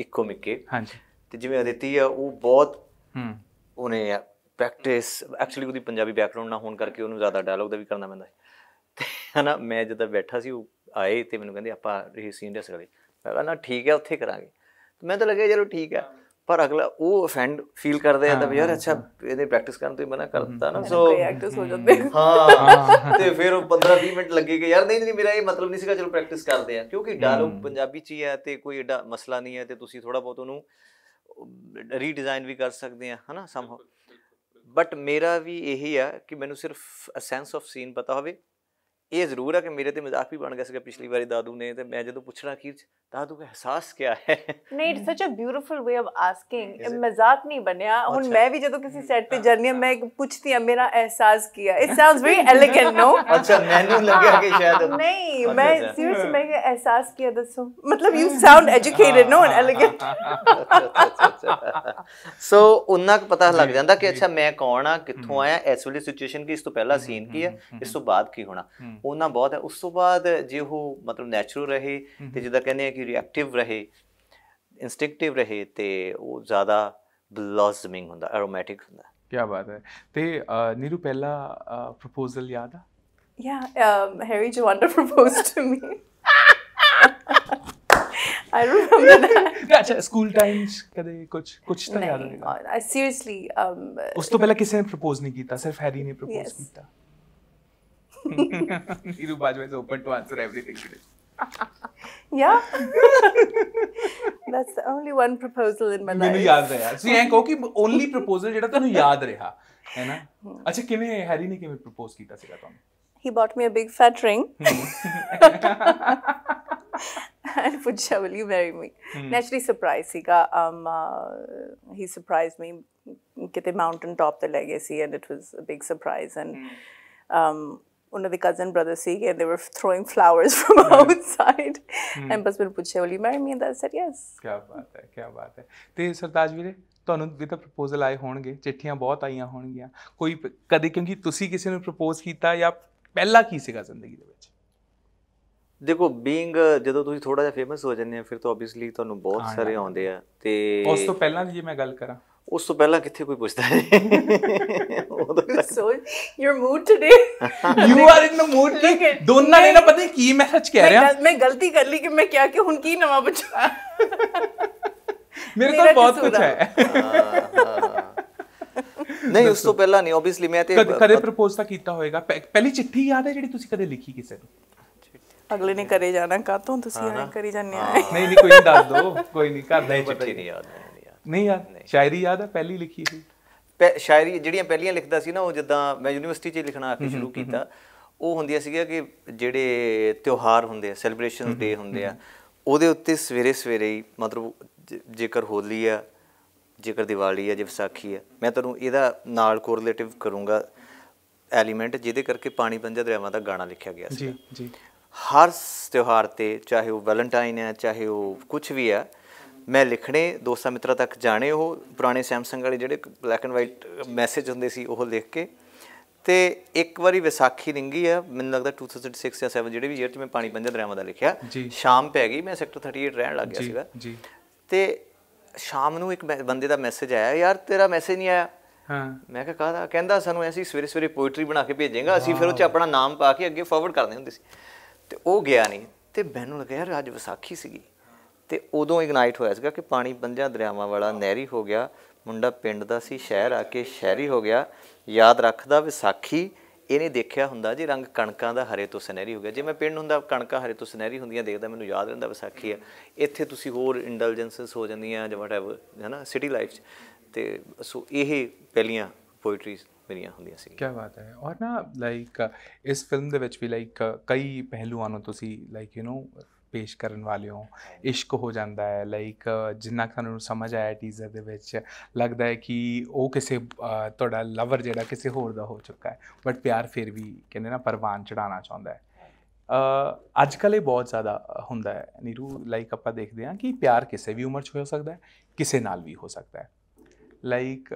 ਇੱਕੋ ਮਿੱਕੇ ਹਾਂਜੀ ਤੇ ਜਿਵੇਂ ਅਦਿਤੀ ਆ ਉਹ ਬਹੁਤ ਹੂੰ ਉਹਨੇ ਪ੍ਰੈਕਟਿਸ ਐਕਚੁਅਲੀ ਉਹਦੀ ਪੰਜਾਬੀ ਬੈਕਗ੍ਰਾਉਂਡ ਨਾ ਹੋਣ ਕਰਕੇ ਉਹਨੂੰ ਜ਼ਿਆਦਾ ਡਾਇਲੌਗ ਦਾ ਵੀ ਕਰਨਾ ਪੈਂਦਾ ਤੇ ਹਨਾ ਮੈਂ ਜਦੋਂ ਬੈਠਾ ਸੀ ਉਹ ਆਏ ਤੇ ਮੈਨੂੰ ਕਹਿੰਦੇ ਆਪਾਂ ਇਹ ਸੀਨ ਦੱਸ ਸਗਲੇ ਮੈਂ ਕਹਿੰਦਾ ਠੀਕ ਹੈ ਉੱਥੇ ਕਰਾਂਗੇ ਮੈਂ ਤਾਂ ਲੱਗਿਆ ਚਲੋ ਠੀਕ ਹੈ ਪਰ ਅਗਲਾ ਉਹ ਅਫੈਂਡ ਫੀਲ ਕਰਦੇ ਆ ਤਾਂ ਯਾਰ ਅੱਛਾ ਇਹਦੇ ਪ੍ਰੈਕਟਿਸ ਕਰਨ ਤੋਂ ਹੀ ਮਨਾ ਕਰਤਾ ਨਾ ਸੋ ਐਕਟਰਸ ਹੋ ਜਾਂਦੇ ਹਾਂ ਤੇ ਫਿਰ ਉਹ 15 20 ਮਿੰਟ ਲੱਗੇ ਕਿ ਯਾਰ ਨਹੀਂ ਨਹੀਂ ਮੇਰਾ ਇਹ ਮਤਲਬ ਨਹੀਂ ਸੀਗਾ ਚਲੋ ਪ੍ਰੈਕਟਿਸ ਕਰਦੇ ਆ ਕਿਉਂਕਿ ਡਾਇਲੌਗ ਪੰਜਾਬੀ ਚ ਹੀ ਹੈ ਤੇ ਕੋਈ ਐਡਾ ਮਸਲਾ ਨਹੀਂ ਹੈ ਤੇ ਤੁਸੀਂ ਥੋੜਾ ਬਹੁਤ ਉਹਨੂੰ ਰੀਡਿਜ਼ਾਈਨ ਵੀ ਕਰ ਸਕਦੇ ਆ ਹਨਾ ਸਮ ਬਟ ਮੇਰਾ ਵੀ ਇਹੀ ਆ ਕਿ ਮੈਨੂੰ ਸਿਰਫ ਅ ਸੈਂਸ ਆਫ ਸੀਨ ਪਤਾ ਹੋਵੇ ਇਹ ਜ਼ਰੂਰ ਆ ਕਿ ਮੇਰੇ ਤੇ ਮਜ਼ਾਕ ਵੀ ਬਣ ਗਿਆ ਸੀਗਾ ਪਿਛਲੀ ਵਾਰੀ ਦਾਦੂ ਨੇ ਤੇ ਮੈਂ ਜਦੋਂ ਪੁੱਛਣਾ ਅਖੀਰ ਚ ਦਾਦੂ ਦਾ ਅਹਿਸਾਸ ਕੀ ਹੈ ਨਹੀਂ it's such a beautiful way of asking ਮਜ਼ਾਕ ਨਹੀਂ ਬਣਿਆ ਹੁਣ ਮੈਂ ਵੀ ਜਦੋਂ ਕਿਸੇ ਸੈੱਟ ਤੇ ਜਰਨੀ ਮੈਂ ਪੁੱਛਦੀ ਆ ਮੇਰਾ ਅਹਿਸਾਸ ਕੀ ਹੈ it sounds very elegant no ਅੱਛਾ ਮੈਨੂੰ ਲੱਗਿਆ ਕਿ ਸ਼ਾਇਦ ਨਹੀਂ ਮੈਂ ਸੀਰੀਅਸਲੀ ਮੈਂ ਅਹਿਸਾਸ ਕੀ ਦੱਸੋ ਮਤਲਬ you sound educated no and elegant so ਉਹਨਾਂ ਨੂੰ ਪਤਾ ਲੱਗ ਜਾਂਦਾ ਕਿ ਅੱਛਾ ਮੈਂ ਕੌਣ ਆ ਕਿੱਥੋਂ ਆਇਆ ਇਸ ਵਾਲੀ ਸਿਚੁਏਸ਼ਨ ਕੀ ਇਸ ਤੋਂ ਪਹਿਲਾਂ ਸੀਨ ਕੀ ਹੈ ਇਸ ਤੋਂ ਬਾਅਦ ਕੀ ਹੋਣਾ ਉਹਨਾਂ ਬਹੁਤ ਹੈ ਉਸ ਤੋਂ ਬਾਅਦ ਜੇ ਉਹ ਮਤਲਬ ਨੇਚਰਲ ਰਹੇ ਤੇ ਜਿੱਦਾਂ ਕਹਿੰਦੇ ਆ ਕਿ ਰਿਐਕਟਿਵ ਰਹੇ ਇਨਸਟਿੰਕਟਿਵ ਰਹੇ ਤੇ ਉਹ ਜ਼ਿਆਦਾ ਬਲੌਸਮਿੰਗ ਹੁੰਦਾ ਐਰੋਮੈਟਿਕ ਹੁੰਦਾ ਕੀ ਬਾਤ ਹੈ ਤੇ ਨੀਰੂ ਪਹਿਲਾ ਪ੍ਰਪੋਜ਼ਲ ਯਾਦ ਆ yeah Harry Jawanda proposed to me I remember that. अच्छा स्कूल टाइम्स कदे कुछ कुछ तो याद नहीं। सीरियसली um उस तो पहले किसी ने प्रपोज नहीं किया सिर्फ हैरी ने प्रपोज yes. किया Neeru Bajwa is open to answer everything today. yeah. That's the only one proposal in my life. ਮੈਨੂੰ ਯਾਦ ਰਿਹਾ ਸੀ ਐਂ ਕਹੋ ਕਿ ਓਨਲੀ ਪ੍ਰਪੋਜ਼ਲ ਜਿਹੜਾ ਤੁਹਾਨੂੰ ਯਾਦ ਰਿਹਾ ਹੈ ਨਾ ਅੱਛਾ ਕਿਵੇਂ ਹੈਰੀ ਨੇ ਕਿਵੇਂ ਪ੍ਰਪੋਜ਼ ਕੀਤਾ ਸੀਗਾ ਤੁਹਾਨੂੰ He bought me a big fat ring. and Pooja, will you marry me? Hmm. Naturally surprised ਸੀਗਾ um uh, he surprised me Get the mountain top the legacy, and it was a big surprise and um ਉਹਨਾਂ ਦੇ cousin brother ਸੀਗੇ they were throwing flowers from outside and ਬਸ ਮੈਂ ਪੁੱਛਿਆ will you marry me and I said yes ਕੀ ਬਾਤ ਹੈ ਕੀ ਬਾਤ ਹੈ ਤੇ ਸਰਤਾਜ ਵੀਰੇ ਤੁਹਾਨੂੰ ਵੀ ਤਾਂ ਪ੍ਰਪੋਜ਼ਲ ਆਏ ਹੋਣਗੇ ਚਿੱਠੀਆਂ ਬਹੁਤ ਆਈਆਂ ਹੋਣਗੀਆਂ ਕੋਈ ਕਦੇ ਕਿਉਂਕਿ ਤੁਸੀਂ ਕਿਸੇ ਨੂੰ ਪ੍ਰਪੋਜ਼ ਕੀਤਾ ਜਾਂ ਪਹਿਲਾ ਕੀ ਸੀਗਾ ਜ਼ਿੰਦਗੀ ਦੇ ਵਿੱਚ ਦੇਖੋ ਬੀਇੰਗ ਜਦੋਂ ਤੁਸੀਂ ਥੋੜਾ ਜਿਹਾ ਫੇਮਸ ਹੋ ਜਾਂਦੇ ਆ ਫਿਰ ਤਾਂ ਆਬਵੀਅਸਲੀ ਤੁਹਾਨੂੰ ਬਹੁਤ ਸਾਰੇ ਆਉਂਦੇ ਆ ਤੇ ਉਸ ਤੋਂ ਪਹਿਲਾਂ ਜੇ ਮੈਂ ਗੱਲ ਕਰਾਂ उस तो पहला कितने कोई पूछता है your mood today you are in the mood दोनों ने ना पता की मैसेज कह रहा है मैं गलती कर ली कि मैं क्या कि हूं की नवा बचा मेरे तो बहुत कुछ है नहीं उस तो पहला नहीं ऑब्वियसली मैं तो कदे प्रपोज तक कीता होएगा पहली चिट्ठी याद है जेडी तुसी कदे लिखी किसे नु अगले ने करे जाना का तुसी हाँ आए करी जाने आए हाँ। नहीं नहीं कोई दस दो कोई नहीं कर दे चिट्ठी नहीं याद है ਨਹੀਂ ਯਾਦ ਸ਼ਾਇਰੀ ਯਾਦ ਹੈ ਪਹਿਲੀ ਲਿਖੀ ਸੀ ਸ਼ਾਇਰੀ ਜਿਹੜੀਆਂ ਪਹਿਲੀਆਂ ਲਿਖਦਾ ਸੀ ਨਾ ਉਹ ਜਿੱਦਾਂ ਮੈਂ ਯੂਨੀਵਰਸਿਟੀ 'ਚ ਲਿਖਣਾ ਆ ਕੇ ਸ਼ੁਰੂ ਕੀਤਾ ਉਹ ਹੁੰਦੀਆਂ ਸੀਗਾ ਕਿ ਜਿਹੜੇ ਤਿਉਹਾਰ ਹੁੰਦੇ ਆ ਸੈਲੀਬ੍ਰੇਸ਼ਨ ਡੇ ਹੁੰਦੇ ਆ ਉਹਦੇ ਉੱਤੇ ਸਵੇਰੇ ਸਵੇਰੇ ਹੀ ਮਤਲਬ ਜੇਕਰ ਹੋਲੀ ਆ ਜੇਕਰ ਦੀਵਾਲੀ ਆ ਜੇ ਵਿਸਾਖੀ ਆ ਮੈਂ ਤੁਹਾਨੂੰ ਇਹਦਾ ਨਾਲ ਕੋਰਿਲੇਟਿਵ ਕਰੂੰਗਾ ਐਲੀਮੈਂਟ ਜਿਹਦੇ ਕਰਕੇ ਪਾਣੀ ਪੰਜਾ ਦਰਿਆਵਾਂ ਦਾ ਗਾਣਾ ਲਿਖਿਆ ਗਿਆ ਸੀ ਜੀ ਜੀ ਹਰ ਤਿਉਹਾਰ ਤੇ ਚਾਹੇ ਉਹ ਵੈਲੈਂਟਾਈਨ ਹੈ ਚਾਹੇ ਉਹ ਕੁਝ ਵੀ ਆ ਮੈਂ ਲਿਖਣੇ ਦੋਸਤਾਂ ਮਿੱਤਰਾਂ ਤੱਕ ਜਾਣੇ ਉਹ ਪੁਰਾਣੇ ਸੈਮਸੰਗ ਵਾਲੇ ਜਿਹੜੇ ਬਲੈਕ ਐਂਡ ਵਾਈਟ ਮੈਸੇਜ ਹੁੰਦੇ ਸੀ ਉਹ ਲਿਖ ਕੇ ਤੇ ਇੱਕ ਵਾਰੀ ਵਿਸਾਖੀ ਰਿੰਗੀ ਆ ਮੈਨੂੰ ਲੱਗਦਾ 2006 ਜਾਂ 7 ਜਿਹੜੇ ਵੀ ਈਅਰ ਚ ਮੈਂ ਪਾਣੀ ਪੰਜਾ ਦਰਿਆਵਾਂ ਦਾ ਲਿਖਿਆ ਸ਼ਾਮ ਪੈ ਗਈ ਮੈਂ ਸੈਕਟਰ 38 ਰਹਿਣ ਲੱਗ ਗਿਆ ਸੀਗਾ ਤੇ ਸ਼ਾਮ ਨੂੰ ਇੱਕ ਬੰਦੇ ਦਾ ਮੈਸੇਜ ਆਇਆ ਯਾਰ ਤੇਰਾ ਮੈਸੇਜ ਨਹੀਂ ਆਇਆ ਹਾਂ ਮੈਂ ਕਿਹਾ ਕਾਹਦਾ ਕਹਿੰਦਾ ਸਾਨੂੰ ਐਸੀ ਸਵੇਰੇ ਸਵੇਰੇ ਪੋਇਟਰੀ ਬਣਾ ਕੇ ਭੇਜੇਗਾ ਅਸੀਂ ਫਿਰ ਉਹ ਚ ਆਪਣਾ ਨਾਮ ਪਾ ਕੇ ਅੱਗੇ ਫਾਰਵਰਡ ਕਰਦੇ ਹੁੰਦੇ ਸੀ ਤੇ ਉਹ ਗਿਆ ਨਹੀਂ ਤੇ ਮੈਨੂੰ ਲੱਗਿਆ ਯਾਰ ਅੱਜ ਵਿਸਾਖੀ ਸੀਗੀ ਤੇ ਉਦੋਂ ਇਗਨਾਈਟ ਹੋਇਆ ਸੀਗਾ ਕਿ ਪਾਣੀ ਬੰਦਿਆਂ ਦਰਿਆਵਾਂ ਵਾਲਾ ਨਹਿਰੀ ਹੋ ਗਿਆ ਮੁੰਡਾ ਪਿੰਡ ਦਾ ਸੀ ਸ਼ਹਿਰ ਆ ਕੇ ਸ਼ਹਿਰੀ ਹੋ ਗਿਆ ਯਾਦ ਰੱਖਦਾ ਵਿਸਾਖੀ ਇਹਨੇ ਦੇਖਿਆ ਹੁੰਦਾ ਜੀ ਰੰਗ ਕਣਕਾਂ ਦਾ ਹਰੇ ਤੋਂ ਸੁਨਹਿਰੀ ਹੋ ਗਿਆ ਜੇ ਮੈਂ ਪਿੰਡ ਹੁੰਦਾ ਕਣਕਾਂ ਹਰੇ ਤੋਂ ਸੁਨਹਿਰੀ ਹੁੰਦੀਆਂ ਦੇਖਦਾ ਮੈਨੂੰ ਯਾਦ ਰਹਿੰਦਾ ਵਿਸਾਖੀ ਆ ਇੱਥੇ ਤੁਸੀਂ ਹੋਰ ਇੰਡਲਜੈਂਸਸ ਹੋ ਜਾਂਦੀਆਂ ਜਾਂ ਵਟਐਵਰ ਹੈਨਾ ਸਿਟੀ ਲਾਈਫ 'ਚ ਤੇ ਸੋ ਇਹ ਪਹਿਲੀਆਂ ਪੋਇਟਰੀਜ਼ ਮੇਰੀਆਂ ਹੁੰਦੀਆਂ ਸੀ ਕੀ ਬਾਤ ਹੈ ਔਰ ਨਾ ਲਾਈਕ ਇਸ ਫਿਲਮ ਦੇ ਵਿੱਚ ਵੀ ਲਾਈਕ ਕਈ ਪਹਿਲੂਆਂ ਨੂੰ ਤੁਸੀਂ ਲਾਈਕ ਯੂ نو ਪੇਸ਼ ਕਰਨ ਵਾਲੇ ਹੋ ਇਸ਼ਕ ਹੋ ਜਾਂਦਾ ਹੈ ਲਾਈਕ ਜਿੰਨਾ ਕਿ ਸਾਨੂੰ ਸਮਝ ਆਇਆ ਟੀਜ਼ਰ ਦੇ ਵਿੱਚ ਲੱਗਦਾ ਹੈ ਕਿ ਉਹ ਕਿਸੇ ਤੁਹਾਡਾ ਲਵਰ ਜਿਹੜਾ ਕਿਸੇ ਹੋਰ ਦਾ ਹੋ ਚੁੱਕਾ ਹੈ ਬਟ ਪਿਆਰ ਫਿਰ ਵੀ ਕਹਿੰਦੇ ਨਾ ਪਰਵਾਨ ਚੜਾਉਣਾ ਚਾਹੁੰਦਾ ਹੈ ਅ ਅੱਜ ਕੱਲ ਇਹ ਬਹੁਤ ਜ਼ਿਆਦਾ ਹੁੰਦਾ ਹੈ ਨੀਰੂ ਲਾਈਕ ਆਪਾਂ ਦੇਖਦੇ ਹਾਂ ਕਿ ਪਿਆਰ ਕਿਸੇ ਵੀ ਉਮਰ 'ਚ ਹੋ ਸਕਦਾ ਹੈ ਕਿਸੇ ਨਾਲ ਵੀ ਹੋ ਸਕਦਾ ਹੈ ਲਾਈਕ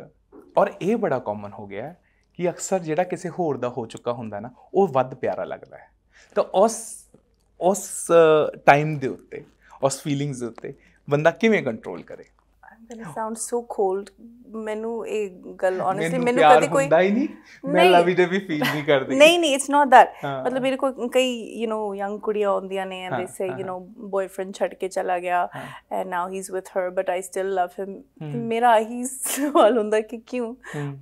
ਔਰ ਇਹ ਬੜਾ ਕਾਮਨ ਹੋ ਗਿਆ ਹੈ ਕਿ ਅਕਸਰ ਜਿਹੜਾ ਕਿਸੇ ਹੋਰ ਦਾ ਹੋ ਚੁੱਕਾ ਹੁੰਦਾ ਨਾ ਉਹ ਵੱਧ ਪਿਆਰਾ ਲੱਗਦਾ ਹੈ ਤਾਂ ਉਸ ਉਸ ਟਾਈਮ ਦੇ ਉੱਤੇ ਉਸ ਫੀਲਿੰਗਸ ਦੇ ਉੱਤੇ ਬੰਦਾ ਕਿਵੇਂ ਕੰਟਰੋਲ ਕਰੇ ਦੈਟ ਸਾਊਂਡਸ ਸੋ ਕੋਲਡ ਮੈਨੂੰ ਇਹ ਗੱਲ ਓਨੈਸਟਲੀ ਮੈਨੂੰ ਕਦੇ ਕੋਈ ਹੁੰਦਾ ਹੀ ਨਹੀਂ ਮੈਂ ਲਵੀ ਦੇ ਵੀ ਫੀਲ ਨਹੀਂ ਕਰਦੀ ਨਹੀਂ ਨਹੀਂ ਇਟਸ ਨਾਟ ਦੈਟ ਮਤਲਬ ਮੇਰੇ ਕੋਈ ਕਈ ਯੂ نو ਯੰਗ ਕੁੜੀਆਂ ਆਉਂਦੀਆਂ ਨੇ ਐਂਡ ਦੇ ਸੇ ਯੂ نو ਬॉयਫ੍ਰੈਂਡ ਛੱਡ ਕੇ ਚਲਾ ਗਿਆ and now he is with her but I still love him ਮੇਰਾ ਹੀ ਸਵਾਲ ਹੁੰਦਾ ਕਿ ਕਿਉਂ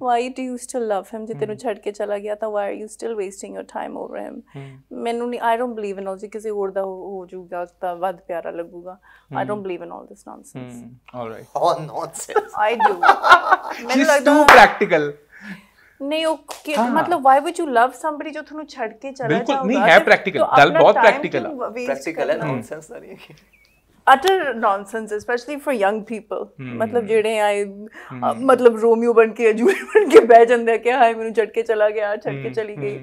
why do you still love him ਜੇ ਤੈਨੂੰ ਛੱਡ ਕੇ ਚਲਾ ਗਿਆ ਤਾਂ why are you still wasting your time over him ਮੈਨੂੰ ਨਹੀਂ ਆਈ ਡੋਨਟ ਬਲੀਵ ਇਨ ਆਲ ਜੀ ਕਿਸੇ ਹੋਰ ਦਾ ਹੋ ਜੂਗਾ ਤਾਂ ਵੱਧ ਪਿਆਰਾ ਲੱਗੂਗਾ I don't believe in all this nonsense all right ਬਹੁਤ on nonsense. I do. She's too practical. ਨਹੀਂ ਉਹ ਮਤਲਬ why would you love somebody ਜੋ ਤੁਹਾਨੂੰ ਛੱਡ ਕੇ ਚਲਾ ਜਾਊਗਾ ਬਿਲਕੁਲ ਨਹੀਂ ਹੈ ਪ੍ਰੈਕਟੀਕਲ ਗੱਲ ਬਹੁਤ ਪ੍ਰੈਕਟੀਕਲ ਆ ਪ੍ਰੈਕਟੀਕਲ ਹੈ ਨੌਨਸੈਂਸ ਦਾ ਨਹੀਂ ਹੈ utter nonsense specially for young people ਮਤਲਬ ਜਿਹੜੇ ਆਏ ਮਤਲਬ ਰੋਮੀਓ ਬਣ ਕੇ ਜੂਲੀਅਟ ਬਣ ਕੇ ਬਹਿ ਜਾਂਦੇ ਆ ਕਿ ਹਾਏ ਮੈਨੂੰ ਛੱਡ ਕੇ ਚਲਾ ਗਿਆ ਛੱਡ ਕੇ ਚਲੀ ਗਈ